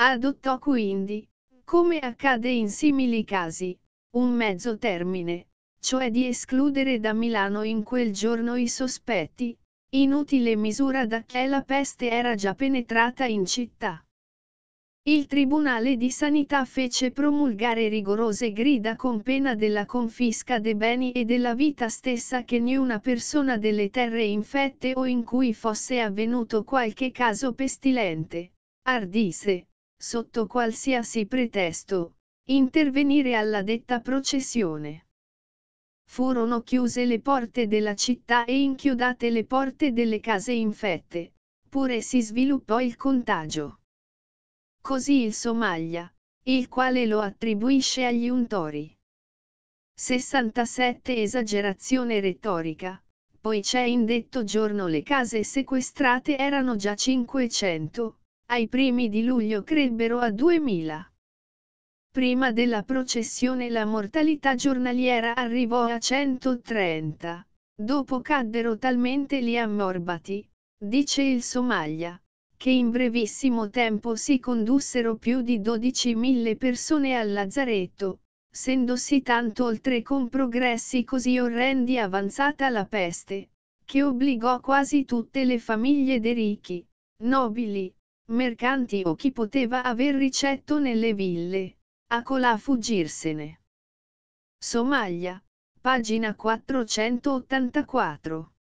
Adottò quindi, come accade in simili casi, un mezzo termine, cioè di escludere da Milano in quel giorno i sospetti, inutile misura da che la peste era già penetrata in città. Il Tribunale di Sanità fece promulgare rigorose grida con pena della confisca dei beni e della vita stessa che niuna persona delle terre infette o in cui fosse avvenuto qualche caso pestilente, ardisse, sotto qualsiasi pretesto, intervenire alla detta processione. Furono chiuse le porte della città e inchiodate le porte delle case infette, pure si sviluppò il contagio così il Somalia, il quale lo attribuisce agli untori. 67 Esagerazione retorica, poi c'è in detto giorno le case sequestrate erano già 500, ai primi di luglio crebbero a 2000. Prima della processione la mortalità giornaliera arrivò a 130, dopo caddero talmente gli ammorbati, dice il Somalia, che in brevissimo tempo si condussero più di 12.000 persone al lazzaretto, sendosi tanto oltre con progressi così orrendi avanzata la peste, che obbligò quasi tutte le famiglie dei ricchi, nobili, mercanti o chi poteva aver ricetto nelle ville, a colà fuggirsene. Somalia, pagina 484.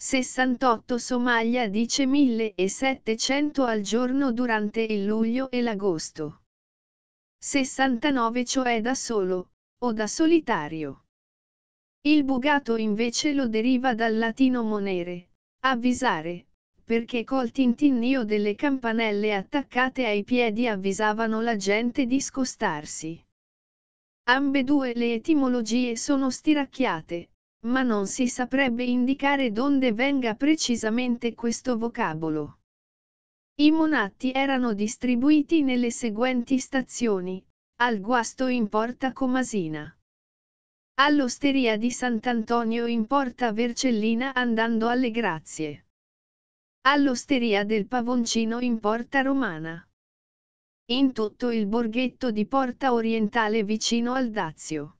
68 Somalia dice 1700 al giorno durante il luglio e l'agosto. 69 cioè da solo, o da solitario. Il bugato invece lo deriva dal latino monere, avvisare, perché col tintinnio delle campanelle attaccate ai piedi avvisavano la gente di scostarsi. Ambedue le etimologie sono stiracchiate, ma non si saprebbe indicare donde venga precisamente questo vocabolo. I monatti erano distribuiti nelle seguenti stazioni, al guasto in Porta Comasina. All'osteria di Sant'Antonio in Porta Vercellina andando alle Grazie. All'osteria del Pavoncino in Porta Romana. In tutto il borghetto di Porta Orientale vicino al Dazio.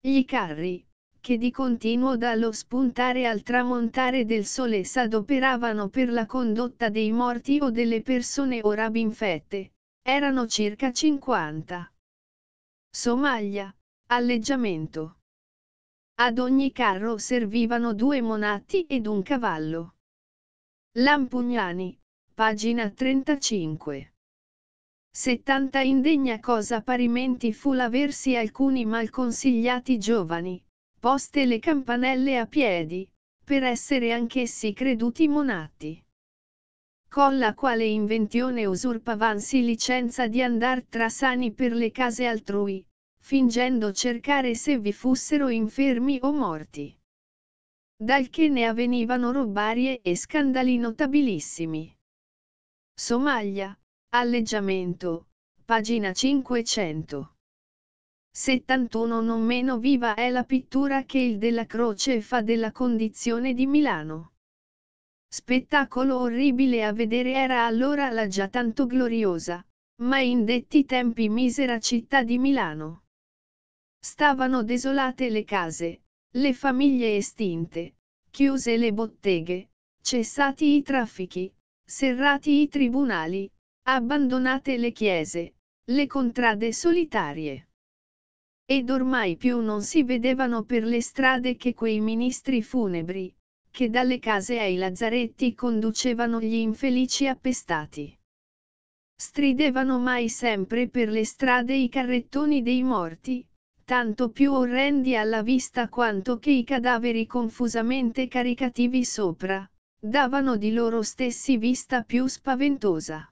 Gli carri, che di continuo dallo spuntare al tramontare del sole s'adoperavano per la condotta dei morti o delle persone ora infette, erano circa 50. Somalia, alleggiamento. Ad ogni carro servivano due monatti ed un cavallo. Lampugnani, pagina 35. 70 indegna cosa parimenti fu l'aversi alcuni malconsigliati giovani, poste le campanelle a piedi, per essere anch'essi creduti monati. Con la quale invenzione usurpavansi licenza di andar tra sani per le case altrui, fingendo cercare se vi fossero infermi o morti. Dal che ne avvenivano robarie e scandali notabilissimi. Somalia, Alleggiamento, pagina 500. 71 non meno viva è la pittura che il della Croce fa della condizione di Milano. Spettacolo orribile a vedere era allora la già tanto gloriosa, ma in detti tempi misera città di Milano. Stavano desolate le case, le famiglie estinte, chiuse le botteghe, cessati i traffichi, serrati i tribunali, abbandonate le chiese, le contrade solitarie. Ed ormai più non si vedevano per le strade che quei ministri funebri, che dalle case ai lazzaretti conducevano gli infelici appestati. Stridevano mai sempre per le strade i carrettoni dei morti, tanto più orrendi alla vista quanto che i cadaveri confusamente caricativi sopra, davano di loro stessi vista più spaventosa.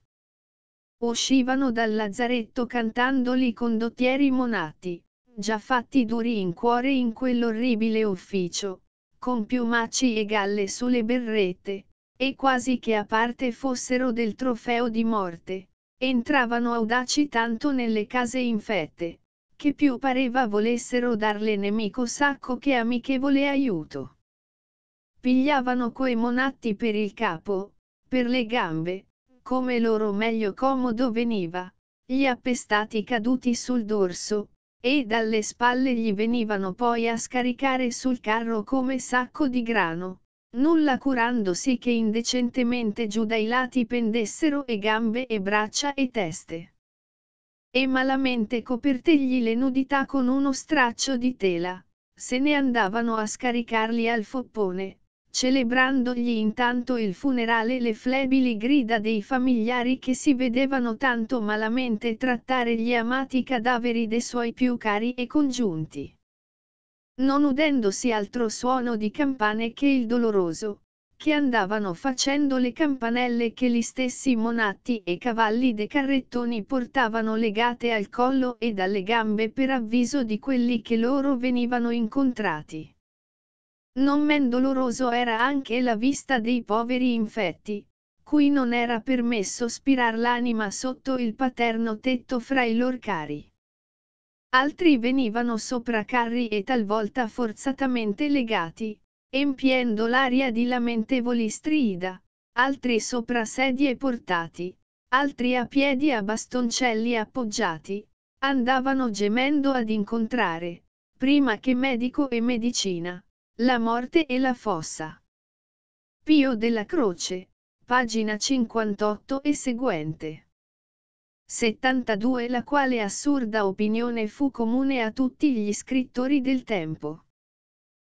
Uscivano dal lazzaretto cantando i condottieri monati, già fatti duri in cuore in quell'orribile ufficio, con piumacci e galle sulle berrette, e quasi che a parte fossero del trofeo di morte, entravano audaci tanto nelle case infette, che più pareva volessero darle nemico sacco che amichevole aiuto. Pigliavano quei monatti per il capo, per le gambe, come loro meglio comodo veniva, gli appestati caduti sul dorso, e dalle spalle gli venivano poi a scaricare sul carro come sacco di grano, nulla curandosi che indecentemente giù dai lati pendessero e gambe e braccia e teste. E malamente copertegli le nudità con uno straccio di tela, se ne andavano a scaricarli al foppone, celebrandogli intanto il funerale le flebili grida dei familiari che si vedevano tanto malamente trattare gli amati cadaveri dei suoi più cari e congiunti. Non udendosi altro suono di campane che il doloroso, che andavano facendo le campanelle che gli stessi monatti e cavalli dei carrettoni portavano legate al collo e dalle gambe per avviso di quelli che loro venivano incontrati. Non men doloroso era anche la vista dei poveri infetti, cui non era permesso spirar l'anima sotto il paterno tetto fra i lor cari. Altri venivano sopra carri e talvolta forzatamente legati, empiendo l'aria di lamentevoli strida, altri sopra sedie portati, altri a piedi a bastoncelli appoggiati, andavano gemendo ad incontrare, prima che medico e medicina, la morte e la fossa. Pio della Croce, pagina 58 e seguente. 72 La quale assurda opinione fu comune a tutti gli scrittori del tempo.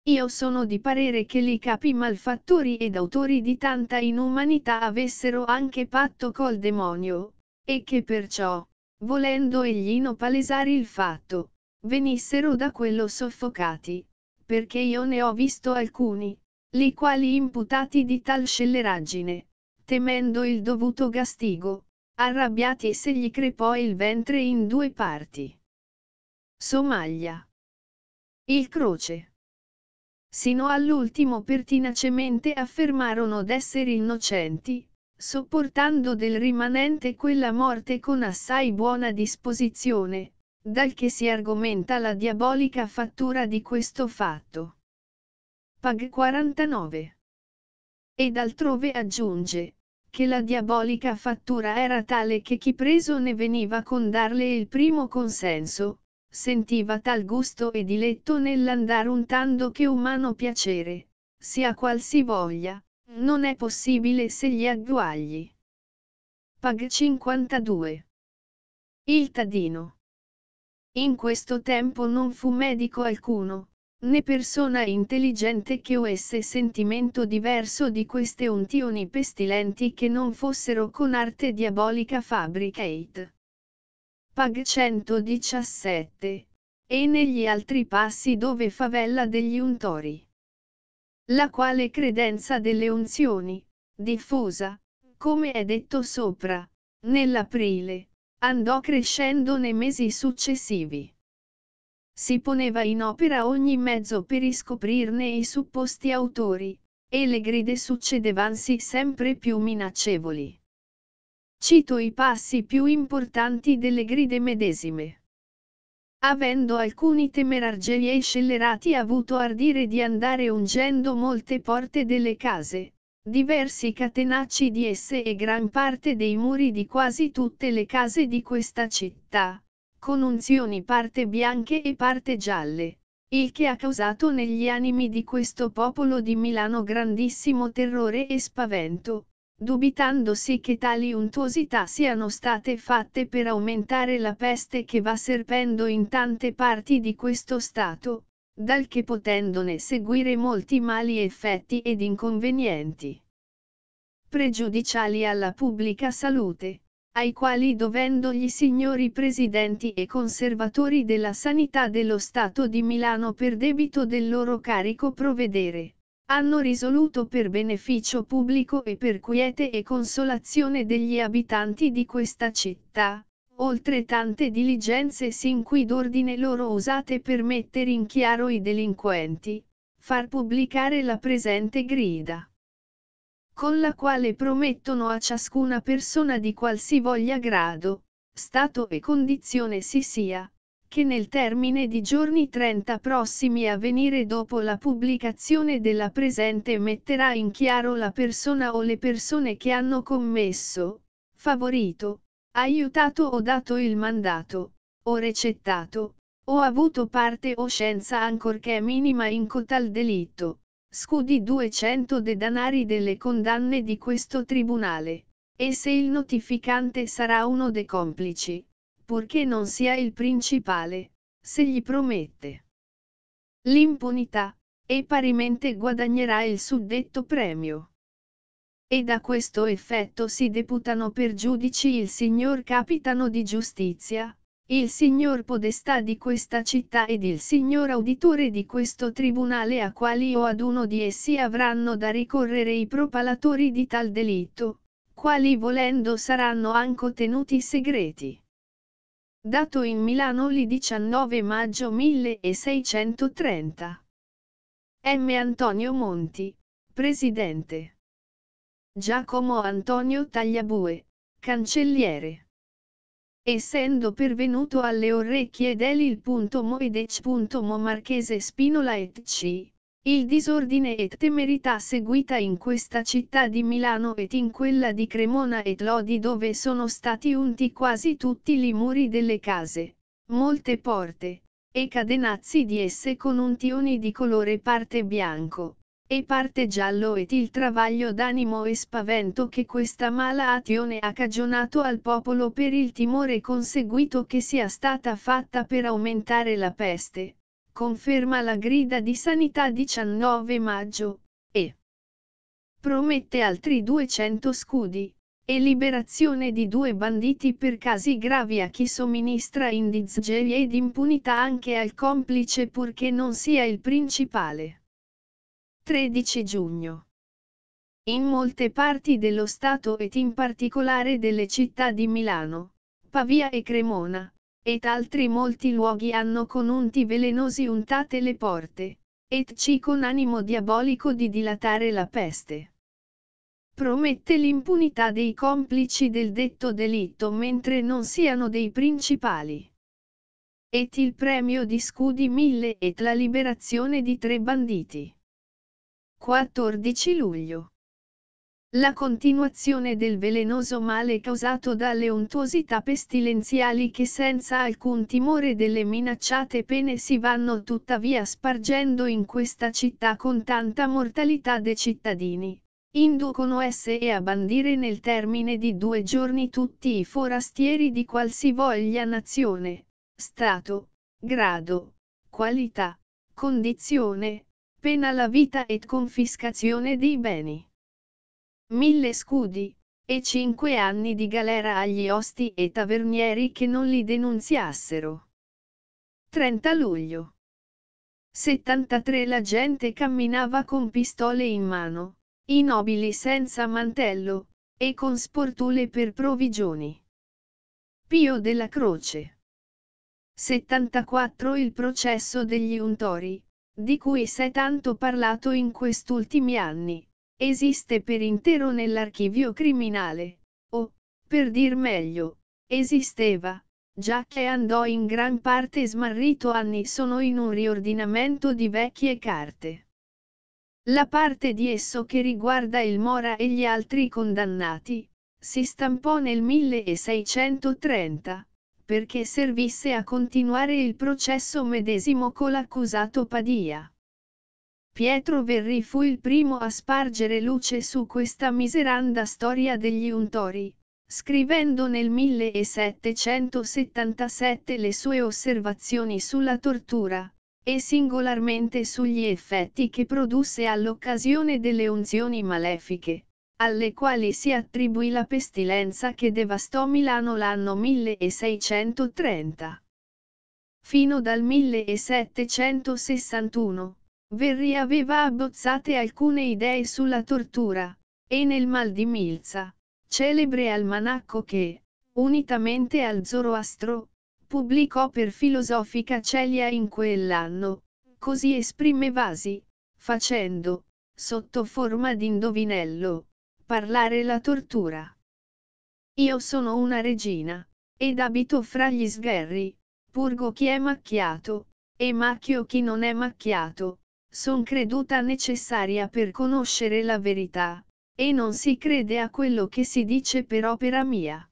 Io sono di parere che li capi malfattori ed autori di tanta inumanità avessero anche patto col demonio, e che perciò, volendo egli no palesare il fatto, venissero da quello soffocati, perché io ne ho visto alcuni, li quali imputati di tal scelleraggine, temendo il dovuto gastigo, arrabbiati e se gli crepò il ventre in due parti. Somaglia. Il croce. Sino all'ultimo pertinacemente affermarono d'essere innocenti, sopportando del rimanente quella morte con assai buona disposizione, dal che si argomenta la diabolica fattura di questo fatto. Pag 49. Ed altrove aggiunge, che la diabolica fattura era tale che chi preso ne veniva con darle il primo consenso, sentiva tal gusto e diletto nell'andar untando che umano piacere, sia qualsivoglia, non è possibile se gli agguagli. Pag 52. Il Tadino. In questo tempo non fu medico alcuno, né persona intelligente che avesse sentimento diverso di queste untioni pestilenti che non fossero con arte diabolica fabricate. Pag 117. E negli altri passi dove favella degli untori. La quale credenza delle unzioni, diffusa, come è detto sopra, nell'aprile, andò crescendo nei mesi successivi. Si poneva in opera ogni mezzo per riscoprirne i supposti autori, e le gride succedevansi sempre più minaccevoli. Cito i passi più importanti delle gride medesime avendo alcuni temerargeli e scellerati avuto ardire di andare ungendo molte porte delle case, Diversi catenacci di esse e gran parte dei muri di quasi tutte le case di questa città, con unzioni parte bianche e parte gialle, il che ha causato negli animi di questo popolo di Milano grandissimo terrore e spavento, dubitandosi che tali untuosità siano state fatte per aumentare la peste che va serpendo in tante parti di questo stato, dal che potendone seguire molti mali effetti ed inconvenienti pregiudiciali alla pubblica salute, ai quali dovendo gli signori presidenti e conservatori della sanità dello Stato di Milano per debito del loro carico provvedere, hanno risoluto per beneficio pubblico e per quiete e consolazione degli abitanti di questa città, oltre tante diligenze sin qui d'ordine loro usate per mettere in chiaro i delinquenti, far pubblicare la presente grida con la quale promettono a ciascuna persona di qualsivoglia grado, stato e condizione si sia, che nel termine di giorni 30 prossimi a venire dopo la pubblicazione della presente metterà in chiaro la persona o le persone che hanno commesso, favorito, aiutato o dato il mandato, o recettato, o avuto parte o scienza ancorché minima in cotal delitto, scudi 200 danari delle condanne di questo tribunale, e se il notificante sarà uno dei complici, purché non sia il principale, se gli promette l'impunità, e parimente guadagnerà il suddetto premio e da questo effetto si deputano per giudici il signor capitano di giustizia, il signor podestà di questa città ed il signor auditore di questo tribunale a quali o ad uno di essi avranno da ricorrere i propalatori di tal delitto, quali volendo saranno anco tenuti segreti. Dato in Milano il 19 maggio 1630. M. Antonio Monti, Presidente. Giacomo Antonio Tagliabue, cancelliere. Essendo pervenuto alle orecchie Marchese Spinola et C. Il disordine et temerità seguita in questa città di Milano et in quella di Cremona et Lodi dove sono stati unti quasi tutti i muri delle case, molte porte, e cadenazzi di esse con untioni di colore parte bianco, e parte giallo e il travaglio d'animo e spavento che questa mala azione ha cagionato al popolo per il timore conseguito che sia stata fatta per aumentare la peste, conferma la grida di sanità 19 maggio, e promette altri 200 scudi, e liberazione di due banditi per casi gravi a chi somministra indizzeri ed impunità anche al complice purché non sia il principale. 13 giugno. In molte parti dello Stato ed in particolare delle città di Milano, Pavia e Cremona, ed altri molti luoghi hanno con unti velenosi untate le porte, et ci con animo diabolico di dilatare la peste. Promette l'impunità dei complici del detto delitto mentre non siano dei principali. Et il premio di scudi mille et la liberazione di tre banditi. 14 luglio. La continuazione del velenoso male causato dalle untuosità pestilenziali che senza alcun timore delle minacciate pene si vanno tuttavia spargendo in questa città con tanta mortalità dei cittadini, inducono esse a bandire nel termine di due giorni tutti i forastieri di qualsivoglia nazione, stato, grado, qualità, condizione, pena la vita e confiscazione dei beni. Mille scudi, e cinque anni di galera agli osti e tavernieri che non li denunziassero. 30 luglio. 73 La gente camminava con pistole in mano, i nobili senza mantello, e con sportule per provvigioni. Pio della Croce. 74 Il processo degli untori, di cui si è tanto parlato in quest'ultimi anni, esiste per intero nell'archivio criminale, o, per dir meglio, esisteva, già che andò in gran parte smarrito anni sono in un riordinamento di vecchie carte. La parte di esso che riguarda il Mora e gli altri condannati, si stampò nel 1630, perché servisse a continuare il processo medesimo con l'accusato Padia. Pietro Verri fu il primo a spargere luce su questa miseranda storia degli untori, scrivendo nel 1777 le sue osservazioni sulla tortura, e singolarmente sugli effetti che produsse all'occasione delle unzioni malefiche alle quali si attribuì la pestilenza che devastò Milano l'anno 1630. Fino dal 1761, Verri aveva abbozzate alcune idee sulla tortura, e nel Mal di Milza, celebre almanacco che, unitamente al Zoroastro, pubblicò per filosofica celia in quell'anno, così esprime Vasi, facendo, sotto forma d'indovinello, parlare la tortura. Io sono una regina, ed abito fra gli sgherri, purgo chi è macchiato, e macchio chi non è macchiato, son creduta necessaria per conoscere la verità, e non si crede a quello che si dice per opera mia.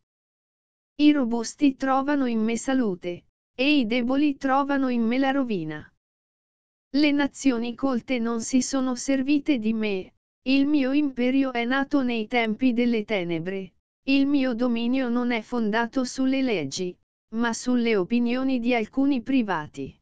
I robusti trovano in me salute, e i deboli trovano in me la rovina. Le nazioni colte non si sono servite di me, il mio imperio è nato nei tempi delle tenebre. Il mio dominio non è fondato sulle leggi, ma sulle opinioni di alcuni privati.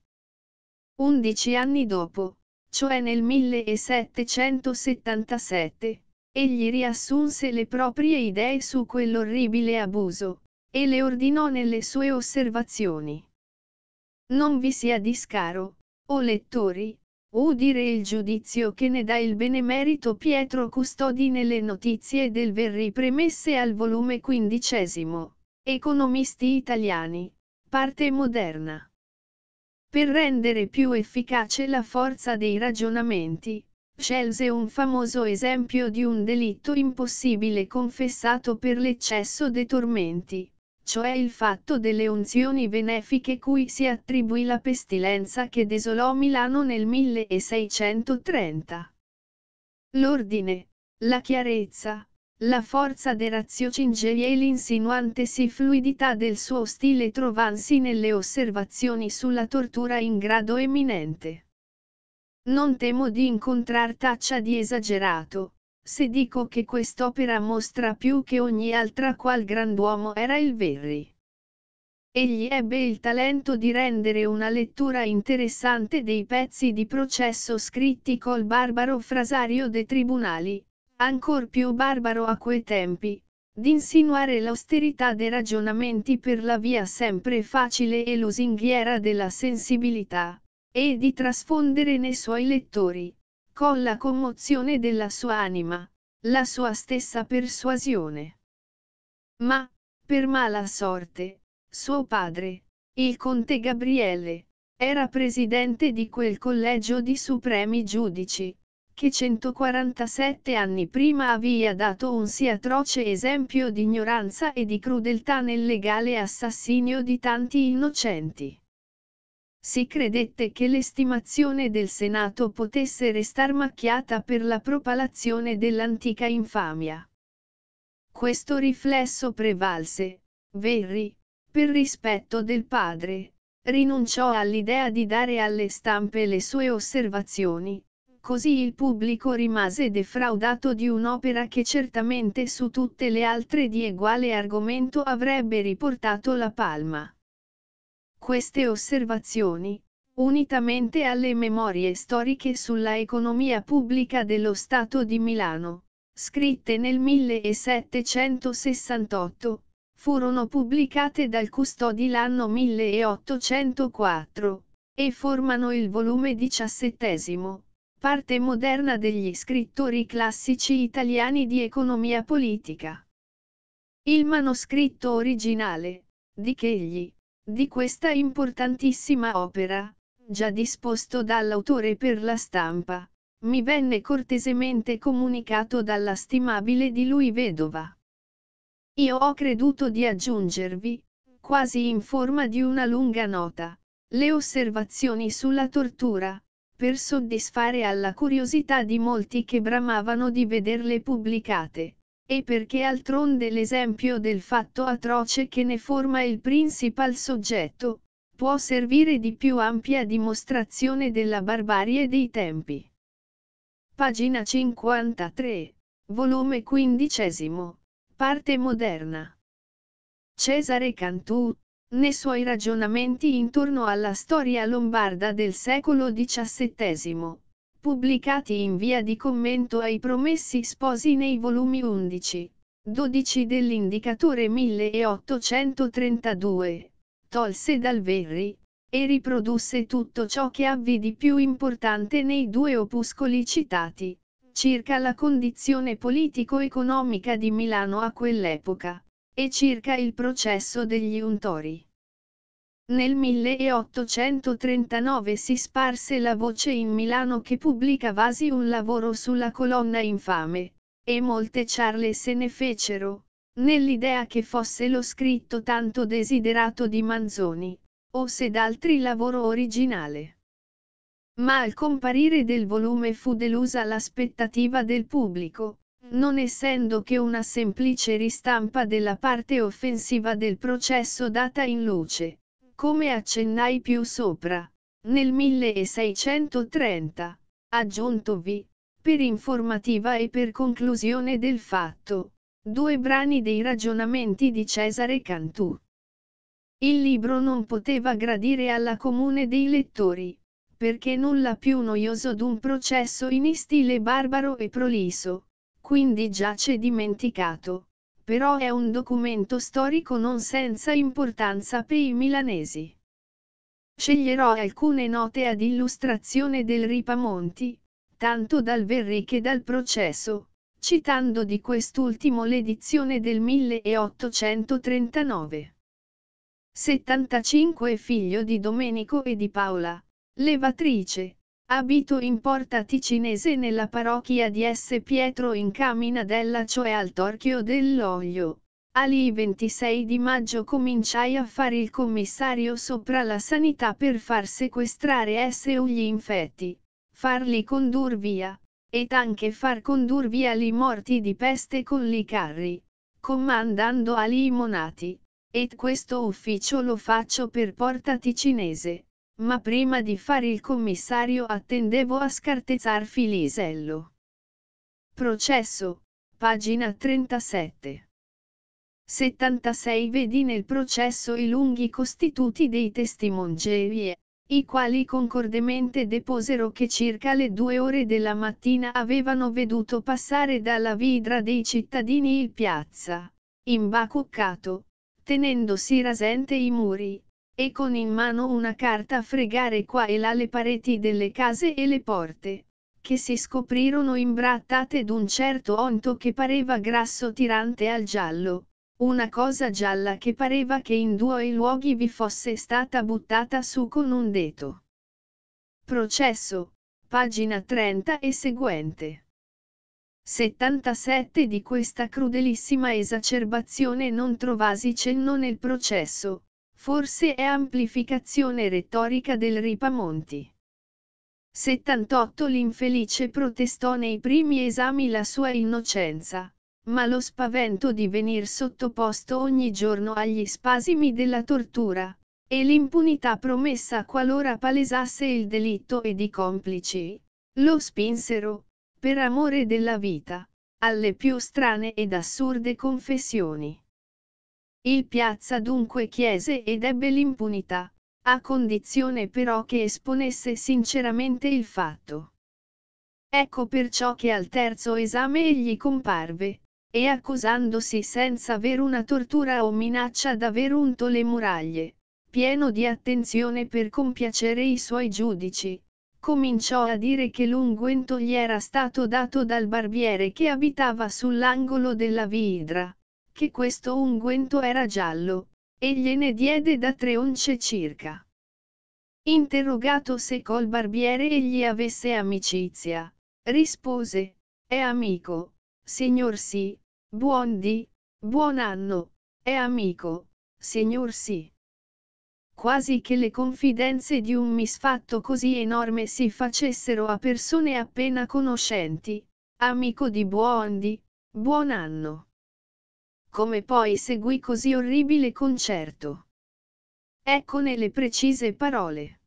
Undici anni dopo, cioè nel 1777, egli riassunse le proprie idee su quell'orribile abuso, e le ordinò nelle sue osservazioni. Non vi sia discaro, o lettori, udire il giudizio che ne dà il benemerito Pietro Custodi nelle notizie del Verri premesse al volume quindicesimo, Economisti italiani, parte moderna. Per rendere più efficace la forza dei ragionamenti, scelse un famoso esempio di un delitto impossibile confessato per l'eccesso dei tormenti, cioè il fatto delle unzioni benefiche cui si attribuì la pestilenza che desolò Milano nel 1630. L'ordine, la chiarezza, la forza de Raziocingeli e l'insinuante si fluidità del suo stile trovansi nelle osservazioni sulla tortura in grado eminente. Non temo di incontrar taccia di esagerato, se dico che quest'opera mostra più che ogni altra qual grand'uomo era il Verri. Egli ebbe il talento di rendere una lettura interessante dei pezzi di processo scritti col barbaro frasario dei tribunali, ancor più barbaro a quei tempi, d'insinuare l'austerità dei ragionamenti per la via sempre facile e lusinghiera della sensibilità, e di trasfondere nei suoi lettori con la commozione della sua anima, la sua stessa persuasione. Ma, per mala sorte, suo padre, il conte Gabriele, era presidente di quel collegio di supremi giudici, che 147 anni prima aveva dato un sì atroce esempio di ignoranza e di crudeltà nel legale assassinio di tanti innocenti si credette che l'estimazione del Senato potesse restar macchiata per la propalazione dell'antica infamia. Questo riflesso prevalse, Verri, per rispetto del padre, rinunciò all'idea di dare alle stampe le sue osservazioni, così il pubblico rimase defraudato di un'opera che certamente su tutte le altre di eguale argomento avrebbe riportato la palma. Queste osservazioni, unitamente alle memorie storiche sulla economia pubblica dello Stato di Milano, scritte nel 1768, furono pubblicate dal Custodi l'anno 1804, e formano il volume diciassettesimo, parte moderna degli scrittori classici italiani di economia politica. Il manoscritto originale, di Chegli, di questa importantissima opera, già disposto dall'autore per la stampa, mi venne cortesemente comunicato dalla stimabile di lui vedova. Io ho creduto di aggiungervi, quasi in forma di una lunga nota, le osservazioni sulla tortura, per soddisfare alla curiosità di molti che bramavano di vederle pubblicate e perché altronde l'esempio del fatto atroce che ne forma il principal soggetto, può servire di più ampia dimostrazione della barbarie dei tempi. Pagina 53, volume 15, parte moderna. Cesare Cantù, nei suoi ragionamenti intorno alla storia lombarda del secolo XVII, pubblicati in via di commento ai promessi sposi nei volumi 11, 12 dell'indicatore 1832, tolse dal Verri, e riprodusse tutto ciò che avvi di più importante nei due opuscoli citati, circa la condizione politico-economica di Milano a quell'epoca, e circa il processo degli untori. Nel 1839 si sparse la voce in Milano che pubblica Vasi un lavoro sulla colonna infame, e molte charle se ne fecero, nell'idea che fosse lo scritto tanto desiderato di Manzoni, o se d'altri lavoro originale. Ma al comparire del volume fu delusa l'aspettativa del pubblico, non essendo che una semplice ristampa della parte offensiva del processo data in luce come accennai più sopra, nel 1630, aggiuntovi, per informativa e per conclusione del fatto, due brani dei ragionamenti di Cesare Cantù. Il libro non poteva gradire alla comune dei lettori, perché nulla più noioso d'un processo in stile barbaro e prolisso, quindi giace dimenticato, però è un documento storico non senza importanza per i milanesi. Sceglierò alcune note ad illustrazione del Ripamonti, tanto dal Verri che dal processo, citando di quest'ultimo l'edizione del 1839. 75 figlio di Domenico e di Paola, levatrice, Abito in porta ticinese nella parrocchia di S. Pietro in Camina cioè al Torchio dell'Olio. Alì 26 di maggio cominciai a fare il commissario sopra la sanità per far sequestrare S. o gli infetti, farli condur via, ed anche far condur via li morti di peste con li carri, comandando ali i monati, ed questo ufficio lo faccio per porta ticinese ma prima di fare il commissario attendevo a scartezzar Filisello. Processo, pagina 37. 76 Vedi nel processo i lunghi costituti dei testimongerie, i quali concordemente deposero che circa le due ore della mattina avevano veduto passare dalla vidra dei cittadini il piazza, imbacuccato, tenendosi rasente i muri, e con in mano una carta a fregare qua e là le pareti delle case e le porte, che si scoprirono imbrattate d'un certo onto che pareva grasso tirante al giallo, una cosa gialla che pareva che in due luoghi vi fosse stata buttata su con un dito. Processo, pagina 30 e seguente. 77 Di questa crudelissima esacerbazione non trovasi cenno nel processo, Forse è amplificazione retorica del Ripamonti. 78 L'infelice protestò nei primi esami la sua innocenza, ma lo spavento di venir sottoposto ogni giorno agli spasimi della tortura, e l'impunità promessa qualora palesasse il delitto ed i complici, lo spinsero, per amore della vita, alle più strane ed assurde confessioni. Il piazza dunque chiese ed ebbe l'impunità, a condizione però che esponesse sinceramente il fatto. Ecco perciò che al terzo esame egli comparve, e accusandosi senza aver una tortura o minaccia d'aver unto le muraglie, pieno di attenzione per compiacere i suoi giudici, cominciò a dire che l'unguento gli era stato dato dal barbiere che abitava sull'angolo della vidra, che questo unguento era giallo, e gliene diede da tre once circa. Interrogato se col barbiere egli avesse amicizia, rispose, è amico, signor sì, buon di, buon anno, è amico, signor sì. Quasi che le confidenze di un misfatto così enorme si facessero a persone appena conoscenti, amico di buon di, buon anno come poi seguì così orribile concerto. Eccone le precise parole.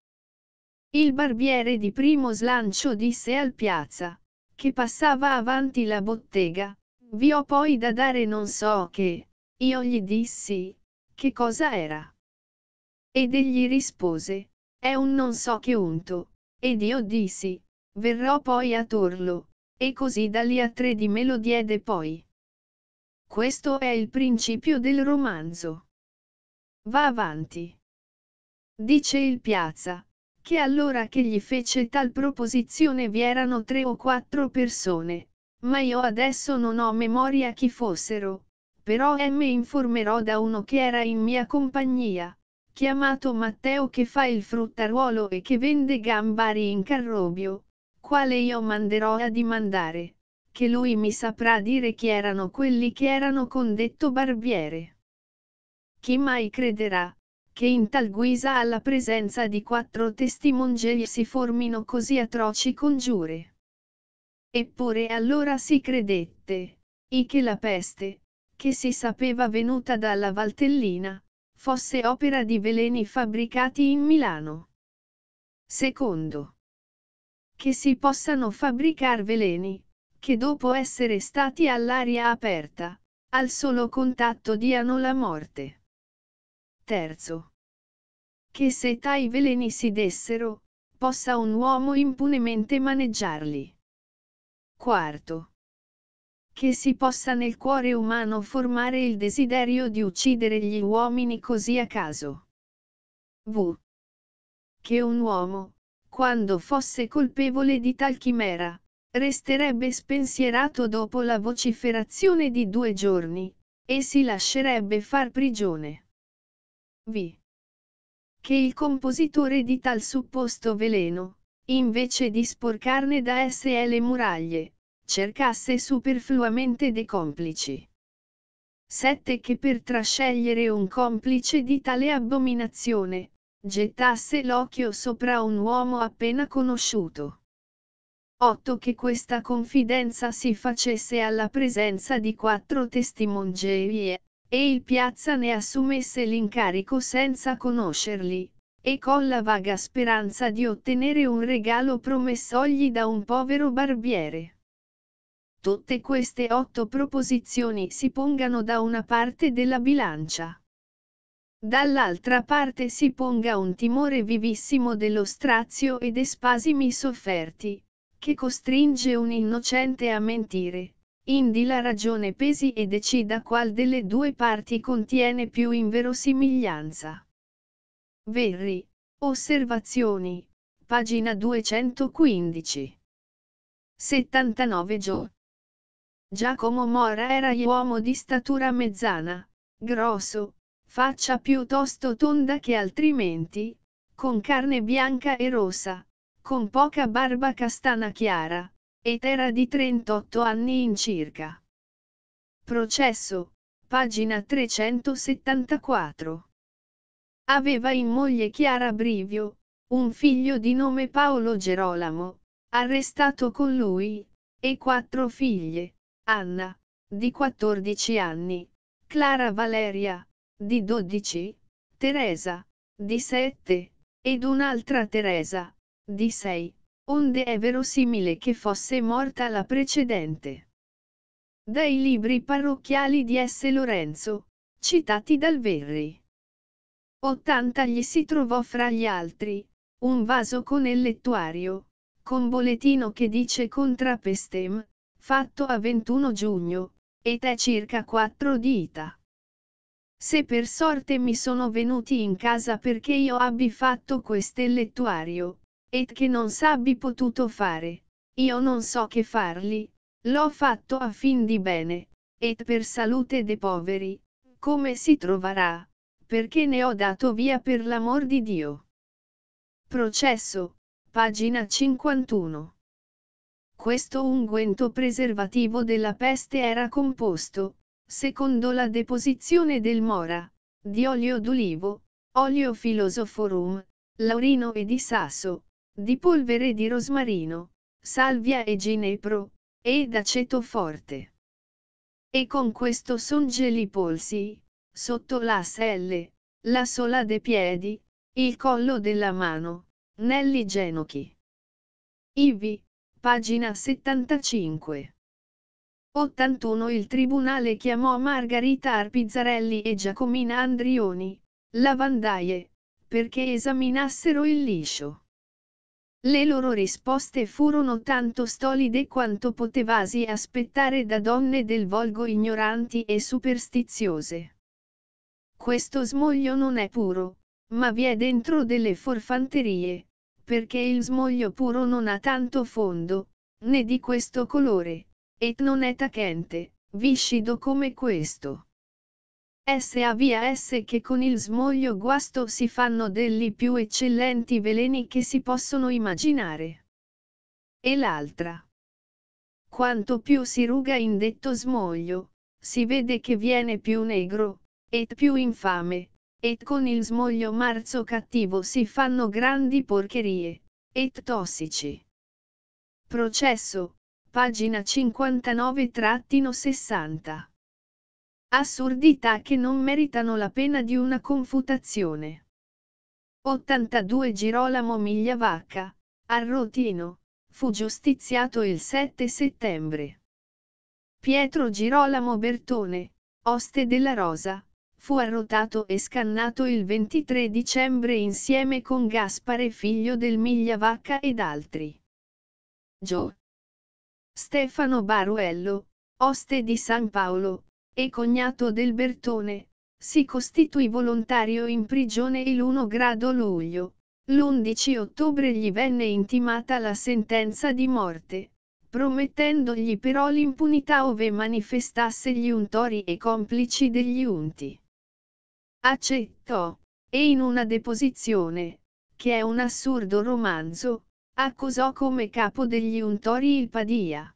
Il barbiere di primo slancio disse al piazza, che passava avanti la bottega, vi ho poi da dare non so che, io gli dissi, che cosa era. Ed egli rispose, è un non so che unto, ed io dissi, verrò poi a Torlo, e così da lì a tre di me lo diede poi. Questo è il principio del romanzo. Va avanti. Dice il Piazza, che allora che gli fece tal proposizione vi erano tre o quattro persone, ma io adesso non ho memoria chi fossero, però mi informerò da uno che era in mia compagnia, chiamato Matteo che fa il fruttaruolo e che vende gambari in Carrobio, quale io manderò a dimandare che lui mi saprà dire chi erano quelli che erano con detto barbiere. Chi mai crederà, che in tal guisa alla presenza di quattro testimongeli si formino così atroci congiure? Eppure allora si credette, e che la peste, che si sapeva venuta dalla Valtellina, fosse opera di veleni fabbricati in Milano. Secondo. Che si possano fabbricar veleni, che dopo essere stati all'aria aperta, al solo contatto diano la morte. Terzo. Che se tai veleni si dessero, possa un uomo impunemente maneggiarli. Quarto. Che si possa nel cuore umano formare il desiderio di uccidere gli uomini così a caso. V. Che un uomo, quando fosse colpevole di tal chimera, resterebbe spensierato dopo la vociferazione di due giorni, e si lascerebbe far prigione. V. Che il compositore di tal supposto veleno, invece di sporcarne da sé le muraglie, cercasse superfluamente dei complici. 7. Che per trascegliere un complice di tale abominazione, gettasse l'occhio sopra un uomo appena conosciuto. 8. Che questa confidenza si facesse alla presenza di quattro testimongerie, e il piazza ne assumesse l'incarico senza conoscerli, e con la vaga speranza di ottenere un regalo promessogli da un povero barbiere. Tutte queste otto proposizioni si pongano da una parte della bilancia. Dall'altra parte si ponga un timore vivissimo dello strazio e dei spasimi sofferti, che costringe un innocente a mentire. Indi la ragione pesi e decida qual delle due parti contiene più inverosimiglianza. Verri, Osservazioni, pagina 215. 79 Gio. Giacomo Mora era uomo di statura mezzana, grosso, faccia piuttosto tonda che altrimenti, con carne bianca e rossa, con poca barba castana chiara, ed era di 38 anni in circa. Processo, pagina 374. Aveva in moglie Chiara Brivio, un figlio di nome Paolo Gerolamo, arrestato con lui, e quattro figlie, Anna, di 14 anni, Clara Valeria, di 12, Teresa, di 7, ed un'altra Teresa, di 6, onde è verosimile che fosse morta la precedente. Dai libri parrocchiali di S. Lorenzo, citati dal Verri. 80 gli si trovò fra gli altri, un vaso con il lettuario, con bollettino che dice contra pestem, fatto a 21 giugno, ed è circa 4 dita. Se per sorte mi sono venuti in casa perché io abbi fatto questo lettuario, et che non s'abbi potuto fare. Io non so che farli, l'ho fatto a fin di bene, et per salute de poveri, come si troverà, perché ne ho dato via per l'amor di Dio. Processo, pagina 51. Questo unguento preservativo della peste era composto, secondo la deposizione del mora, di olio d'olivo, olio filosoforum, laurino e di sasso, di polvere di rosmarino, salvia e ginepro, ed aceto forte. E con questo songeli i polsi, sotto la selle, la sola dei piedi, il collo della mano, nelli genochi. Ivi, pagina 75. 81 Il tribunale chiamò Margarita Arpizzarelli e Giacomina Andrioni, lavandaie, perché esaminassero il liscio. Le loro risposte furono tanto stolide quanto potevasi aspettare da donne del volgo ignoranti e superstiziose. Questo smoglio non è puro, ma vi è dentro delle forfanterie, perché il smoglio puro non ha tanto fondo, né di questo colore, et non è tacente, viscido come questo. S.A.V.A.S. che con il smoglio guasto si fanno degli più eccellenti veleni che si possono immaginare. E l'altra. Quanto più si ruga in detto smoglio, si vede che viene più negro, et più infame, et con il smoglio marzo cattivo si fanno grandi porcherie, et tossici. Processo, pagina 59-60. Assurdità che non meritano la pena di una confutazione. 82 Girolamo Migliavacca, a Rotino, fu giustiziato il 7 settembre. Pietro Girolamo Bertone, oste della Rosa, fu arrotato e scannato il 23 dicembre insieme con Gaspare figlio del Migliavacca ed altri. Gio. Stefano Baruello, oste di San Paolo, e cognato del Bertone, si costituì volontario in prigione il 1 grado luglio. L'11 ottobre gli venne intimata la sentenza di morte, promettendogli però l'impunità ove manifestasse gli untori e complici degli unti. Accettò, e in una deposizione, che è un assurdo romanzo, accusò come capo degli untori il Padia.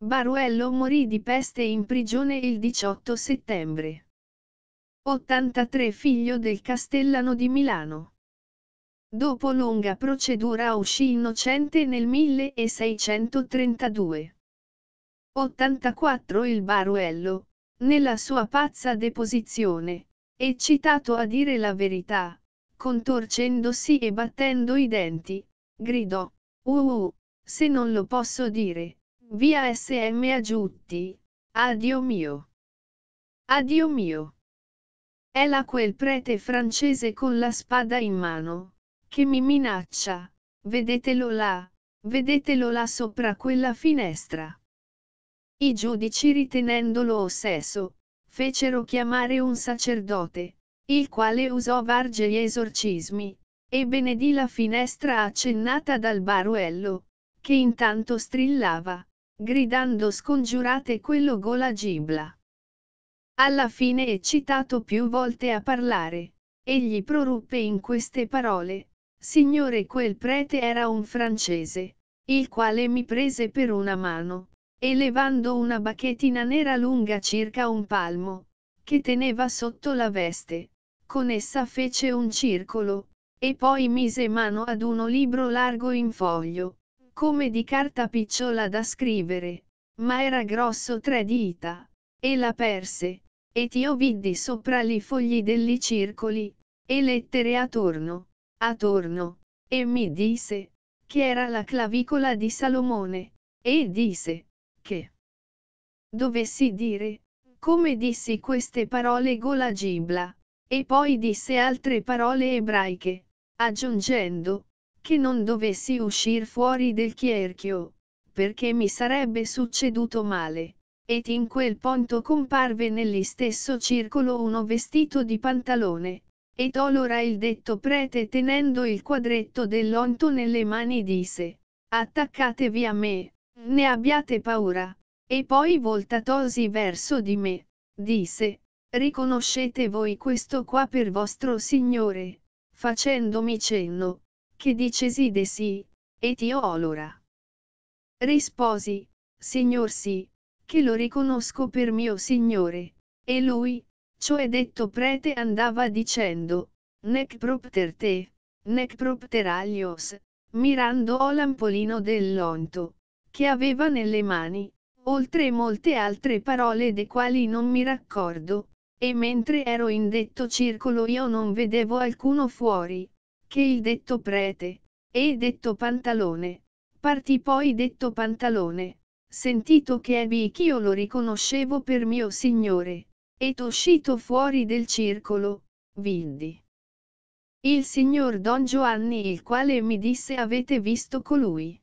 Baruello morì di peste in prigione il 18 settembre. 83 figlio del Castellano di Milano. Dopo lunga procedura uscì innocente nel 1632. 84 Il Baruello, nella sua pazza deposizione, eccitato a dire la verità, contorcendosi e battendo i denti, gridò, uh, uh se non lo posso dire, Via SM a Giutti, addio mio. Addio mio. È là quel prete francese con la spada in mano, che mi minaccia, vedetelo là, vedetelo là sopra quella finestra. I giudici ritenendolo ossesso, fecero chiamare un sacerdote, il quale usò varge gli esorcismi, e benedì la finestra accennata dal baruello, che intanto strillava gridando scongiurate quello gola gibla. Alla fine è citato più volte a parlare, egli proruppe in queste parole, Signore quel prete era un francese, il quale mi prese per una mano, e levando una bachetina nera lunga circa un palmo, che teneva sotto la veste, con essa fece un circolo, e poi mise mano ad uno libro largo in foglio, come di carta picciola da scrivere, ma era grosso tre dita, e la perse, e ti vidi sopra li fogli degli circoli, e lettere attorno, attorno, e mi disse, che era la clavicola di Salomone, e disse, che dovessi dire, come dissi queste parole golagibla, e poi disse altre parole ebraiche, aggiungendo, che non dovessi uscir fuori del chierchio, perché mi sarebbe succeduto male. Ed in quel punto comparve nell'istesso circolo uno vestito di pantalone, ed allora il detto prete tenendo il quadretto dell'onto nelle mani disse, attaccatevi a me, ne abbiate paura, e poi voltatosi verso di me, disse, riconoscete voi questo qua per vostro Signore, facendomi cenno, che dicesi de sì, e ti ho allora. Risposi, Signor sì, che lo riconosco per mio Signore, e lui, cioè detto prete andava dicendo, nec propter te, nec propter alios, mirando o l'ampolino dell'onto, che aveva nelle mani, oltre molte altre parole de quali non mi raccordo, e mentre ero in detto circolo io non vedevo alcuno fuori, che il detto prete, e il detto pantalone, partì poi detto pantalone, sentito che ebbi ch'io lo riconoscevo per mio signore, ed uscito fuori del circolo, vidi. Il signor Don Giovanni il quale mi disse avete visto colui.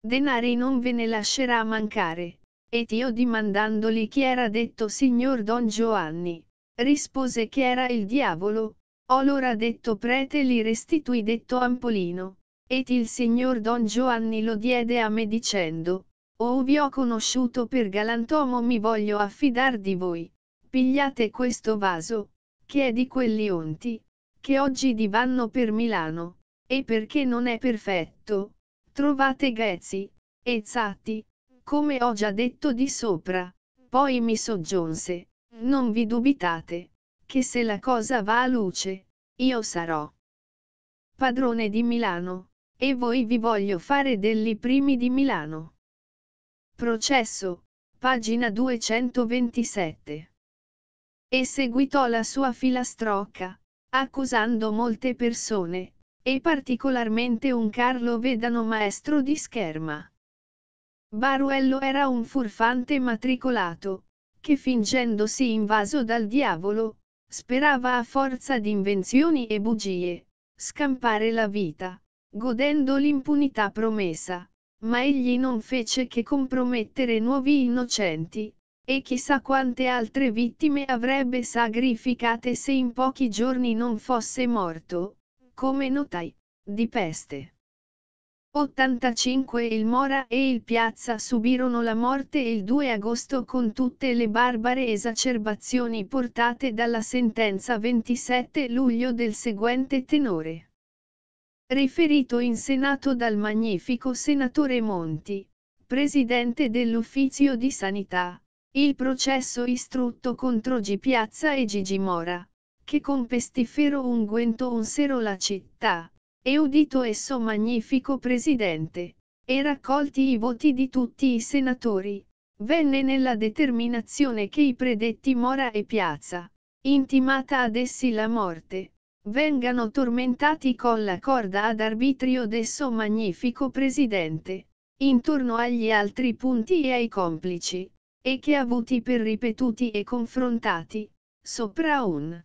Denari non ve ne lascerà mancare, ed io dimandandoli chi era detto signor Don Giovanni, rispose che era il diavolo, Olora detto prete li restituì detto Ampolino, ed il signor Don Giovanni lo diede a me dicendo, Oh vi ho conosciuto per galantomo mi voglio affidar di voi, pigliate questo vaso, che è di quelli onti, che oggi divanno per Milano, e perché non è perfetto, trovate Ghezzi, e Zatti, come ho già detto di sopra, poi mi soggiunse, non vi dubitate, che se la cosa va a luce, io sarò padrone di Milano, e voi vi voglio fare degli primi di Milano. Processo, pagina 227. E seguitò la sua filastrocca, accusando molte persone, e particolarmente un Carlo Vedano maestro di scherma. Baruello era un furfante matricolato, che fingendosi invaso dal diavolo, Sperava a forza di invenzioni e bugie, scampare la vita, godendo l'impunità promessa, ma egli non fece che compromettere nuovi innocenti, e chissà quante altre vittime avrebbe sacrificate se in pochi giorni non fosse morto, come notai, di peste. 85 Il Mora e il Piazza subirono la morte il 2 agosto con tutte le barbare esacerbazioni portate dalla sentenza 27 luglio del seguente tenore. Riferito in Senato dal magnifico senatore Monti, presidente dell'Ufficio di Sanità, il processo istrutto contro G Piazza e Gigi Mora, che con pestifero unguento unsero la città e udito esso magnifico presidente, e raccolti i voti di tutti i senatori, venne nella determinazione che i predetti Mora e Piazza, intimata ad essi la morte, vengano tormentati con la corda ad arbitrio d'esso magnifico presidente, intorno agli altri punti e ai complici, e che avuti per ripetuti e confrontati, sopra un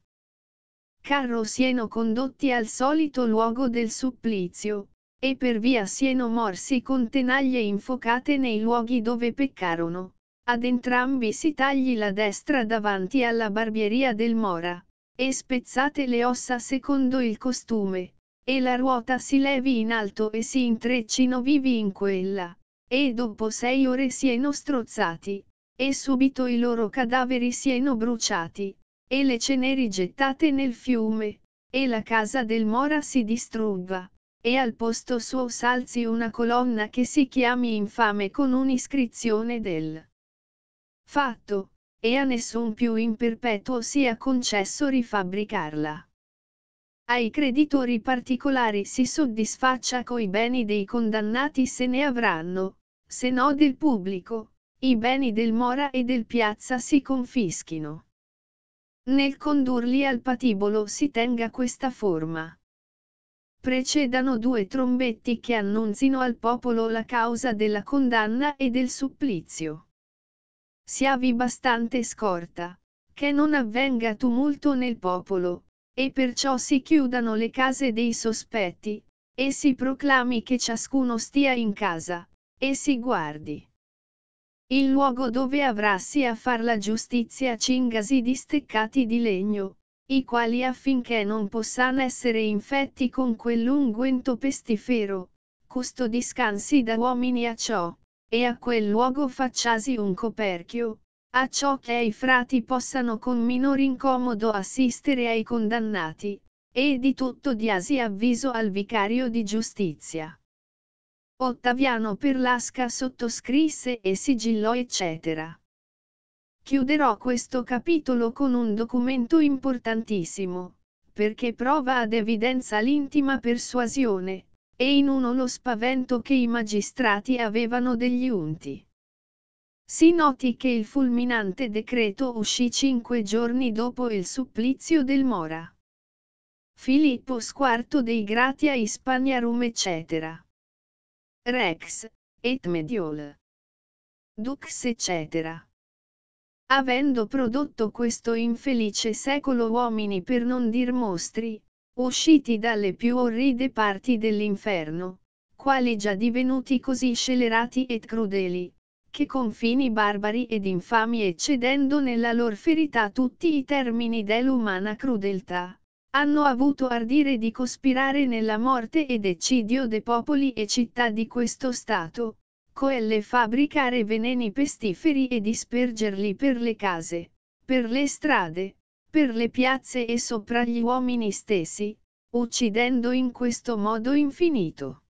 carro sieno condotti al solito luogo del supplizio, e per via sieno morsi con tenaglie infocate nei luoghi dove peccarono. Ad entrambi si tagli la destra davanti alla barbieria del Mora, e spezzate le ossa secondo il costume, e la ruota si levi in alto e si intreccino vivi in quella, e dopo sei ore sieno strozzati, e subito i loro cadaveri sieno bruciati e le ceneri gettate nel fiume, e la casa del Mora si distrugga, e al posto suo salzi una colonna che si chiami infame con un'iscrizione del fatto, e a nessun più in perpetuo sia concesso rifabbricarla. Ai creditori particolari si soddisfaccia coi beni dei condannati se ne avranno, se no del pubblico, i beni del Mora e del Piazza si confischino. Nel condurli al patibolo si tenga questa forma. Precedano due trombetti che annunzino al popolo la causa della condanna e del supplizio. Siavi bastante scorta, che non avvenga tumulto nel popolo, e perciò si chiudano le case dei sospetti, e si proclami che ciascuno stia in casa, e si guardi. Il luogo dove avrassi a far la giustizia cingasi di steccati di legno, i quali affinché non possano essere infetti con quell'unguento pestifero, custodiscansi da uomini a ciò, e a quel luogo facciasi un coperchio, a ciò che i frati possano con minor incomodo assistere ai condannati, e di tutto diasi avviso al vicario di giustizia. Ottaviano Perlasca sottoscrisse e sigillò eccetera. Chiuderò questo capitolo con un documento importantissimo, perché prova ad evidenza l'intima persuasione, e in uno lo spavento che i magistrati avevano degli unti. Si noti che il fulminante decreto uscì cinque giorni dopo il supplizio del Mora. Filippo IV dei Gratia Hispaniarum eccetera rex, et mediol. Dux eccetera. Avendo prodotto questo infelice secolo uomini per non dir mostri, usciti dalle più orride parti dell'inferno, quali già divenuti così scelerati et crudeli, che confini barbari ed infami eccedendo nella lor ferita tutti i termini dell'umana crudeltà, hanno avuto ardire di cospirare nella morte ed eccidio de popoli e città di questo Stato, coelle fabbricare veneni pestiferi e dispergerli per le case, per le strade, per le piazze e sopra gli uomini stessi, uccidendo in questo modo infinito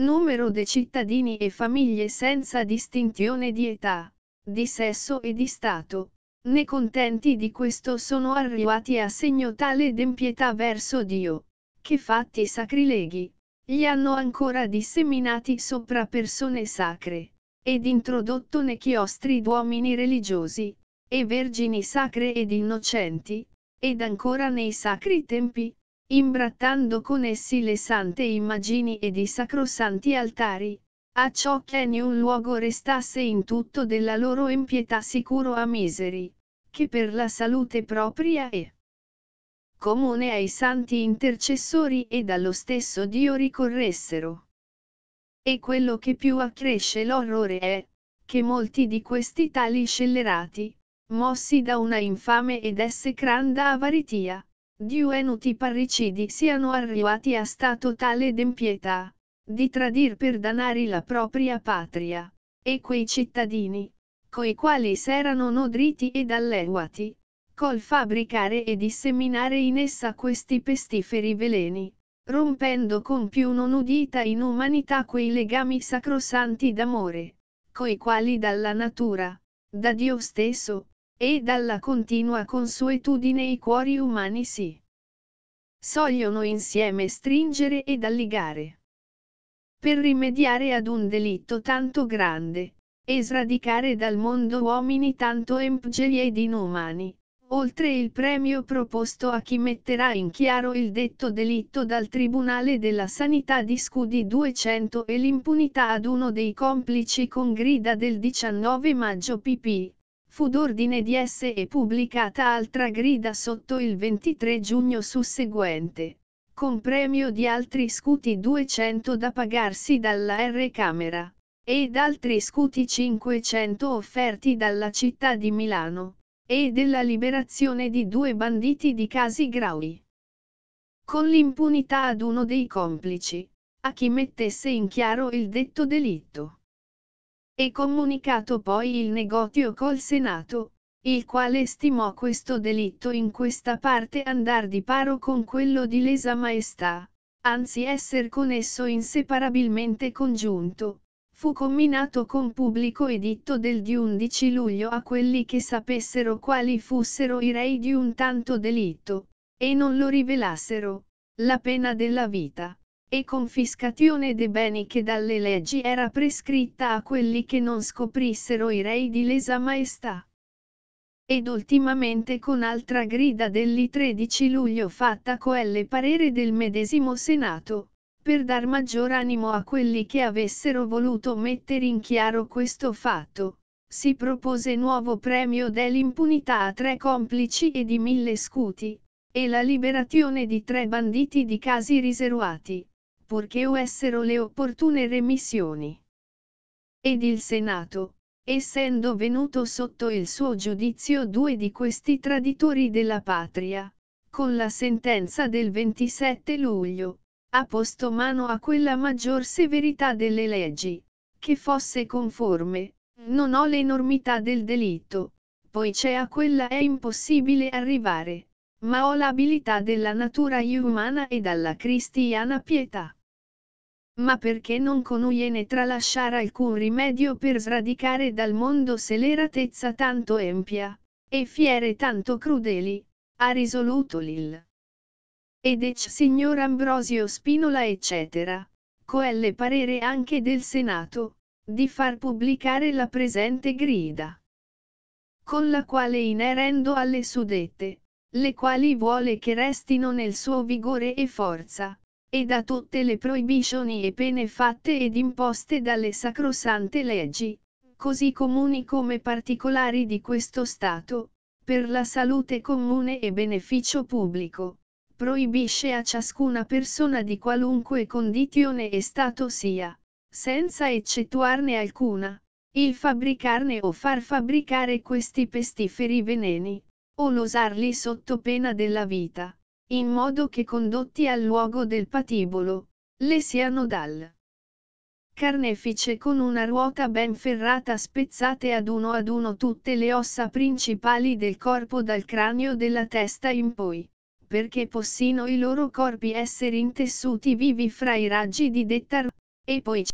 numero de cittadini e famiglie senza distinzione di età, di sesso e di stato, né contenti di questo sono arrivati a segno tale d'empietà verso Dio, che fatti sacrileghi, gli hanno ancora disseminati sopra persone sacre, ed introdotto nei chiostri d'uomini religiosi, e vergini sacre ed innocenti, ed ancora nei sacri tempi, imbrattando con essi le sante immagini ed i sacrosanti altari, a ciò che in un luogo restasse in tutto della loro impietà sicuro a miseri, che per la salute propria è comune ai santi intercessori e dallo stesso Dio ricorressero. E quello che più accresce l'orrore è, che molti di questi tali scellerati, mossi da una infame ed essecranda avaritia, divenuti parricidi siano arrivati a stato tale d'impietà, di tradir per danari la propria patria, e quei cittadini, coi quali s'erano nodriti ed alleguati, col fabbricare e disseminare in essa questi pestiferi veleni, rompendo con più non udita inumanità quei legami sacrosanti d'amore, coi quali dalla natura, da Dio stesso, e dalla continua consuetudine i cuori umani si sogliono insieme stringere ed alligare per rimediare ad un delitto tanto grande, e sradicare dal mondo uomini tanto empgeri ed inumani, oltre il premio proposto a chi metterà in chiaro il detto delitto dal Tribunale della Sanità di Scudi 200 e l'impunità ad uno dei complici con grida del 19 maggio PP. Fu d'ordine di esse e pubblicata altra grida sotto il 23 giugno susseguente con premio di altri scuti 200 da pagarsi dalla R Camera, ed altri scuti 500 offerti dalla città di Milano, e della liberazione di due banditi di casi gravi. Con l'impunità ad uno dei complici, a chi mettesse in chiaro il detto delitto. E comunicato poi il negozio col Senato, il quale stimò questo delitto in questa parte andar di paro con quello di lesa maestà, anzi esser con esso inseparabilmente congiunto, fu comminato con pubblico editto del di 11 luglio a quelli che sapessero quali fussero i rei di un tanto delitto, e non lo rivelassero, la pena della vita, e confiscazione dei beni che dalle leggi era prescritta a quelli che non scoprissero i rei di lesa maestà ed ultimamente con altra grida dell'i 13 luglio fatta coelle parere del medesimo Senato, per dar maggior animo a quelli che avessero voluto mettere in chiaro questo fatto, si propose nuovo premio dell'impunità a tre complici e di mille scuti, e la liberazione di tre banditi di casi riservati, purché oessero le opportune remissioni. Ed il Senato, essendo venuto sotto il suo giudizio due di questi traditori della patria. Con la sentenza del 27 luglio, ha posto mano a quella maggior severità delle leggi, che fosse conforme, non ho l'enormità del delitto, poiché a quella è impossibile arrivare, ma ho l'abilità della natura umana e dalla cristiana pietà ma perché non conuiene tralasciare alcun rimedio per sradicare dal mondo se l'eratezza tanto empia, e fiere tanto crudeli, ha risoluto l'il. Ed ecce signor Ambrosio Spinola eccetera, coelle parere anche del Senato, di far pubblicare la presente grida, con la quale inerendo alle sudette, le quali vuole che restino nel suo vigore e forza, e da tutte le proibizioni e pene fatte ed imposte dalle sacrosante leggi, così comuni come particolari di questo Stato, per la salute comune e beneficio pubblico, proibisce a ciascuna persona di qualunque condizione e stato sia, senza eccettuarne alcuna, il fabbricarne o far fabbricare questi pestiferi veneni, o l'usarli sotto pena della vita in modo che condotti al luogo del patibolo, le siano dal carnefice con una ruota ben ferrata spezzate ad uno ad uno tutte le ossa principali del corpo dal cranio della testa in poi, perché possino i loro corpi essere intessuti vivi fra i raggi di dettar, e poi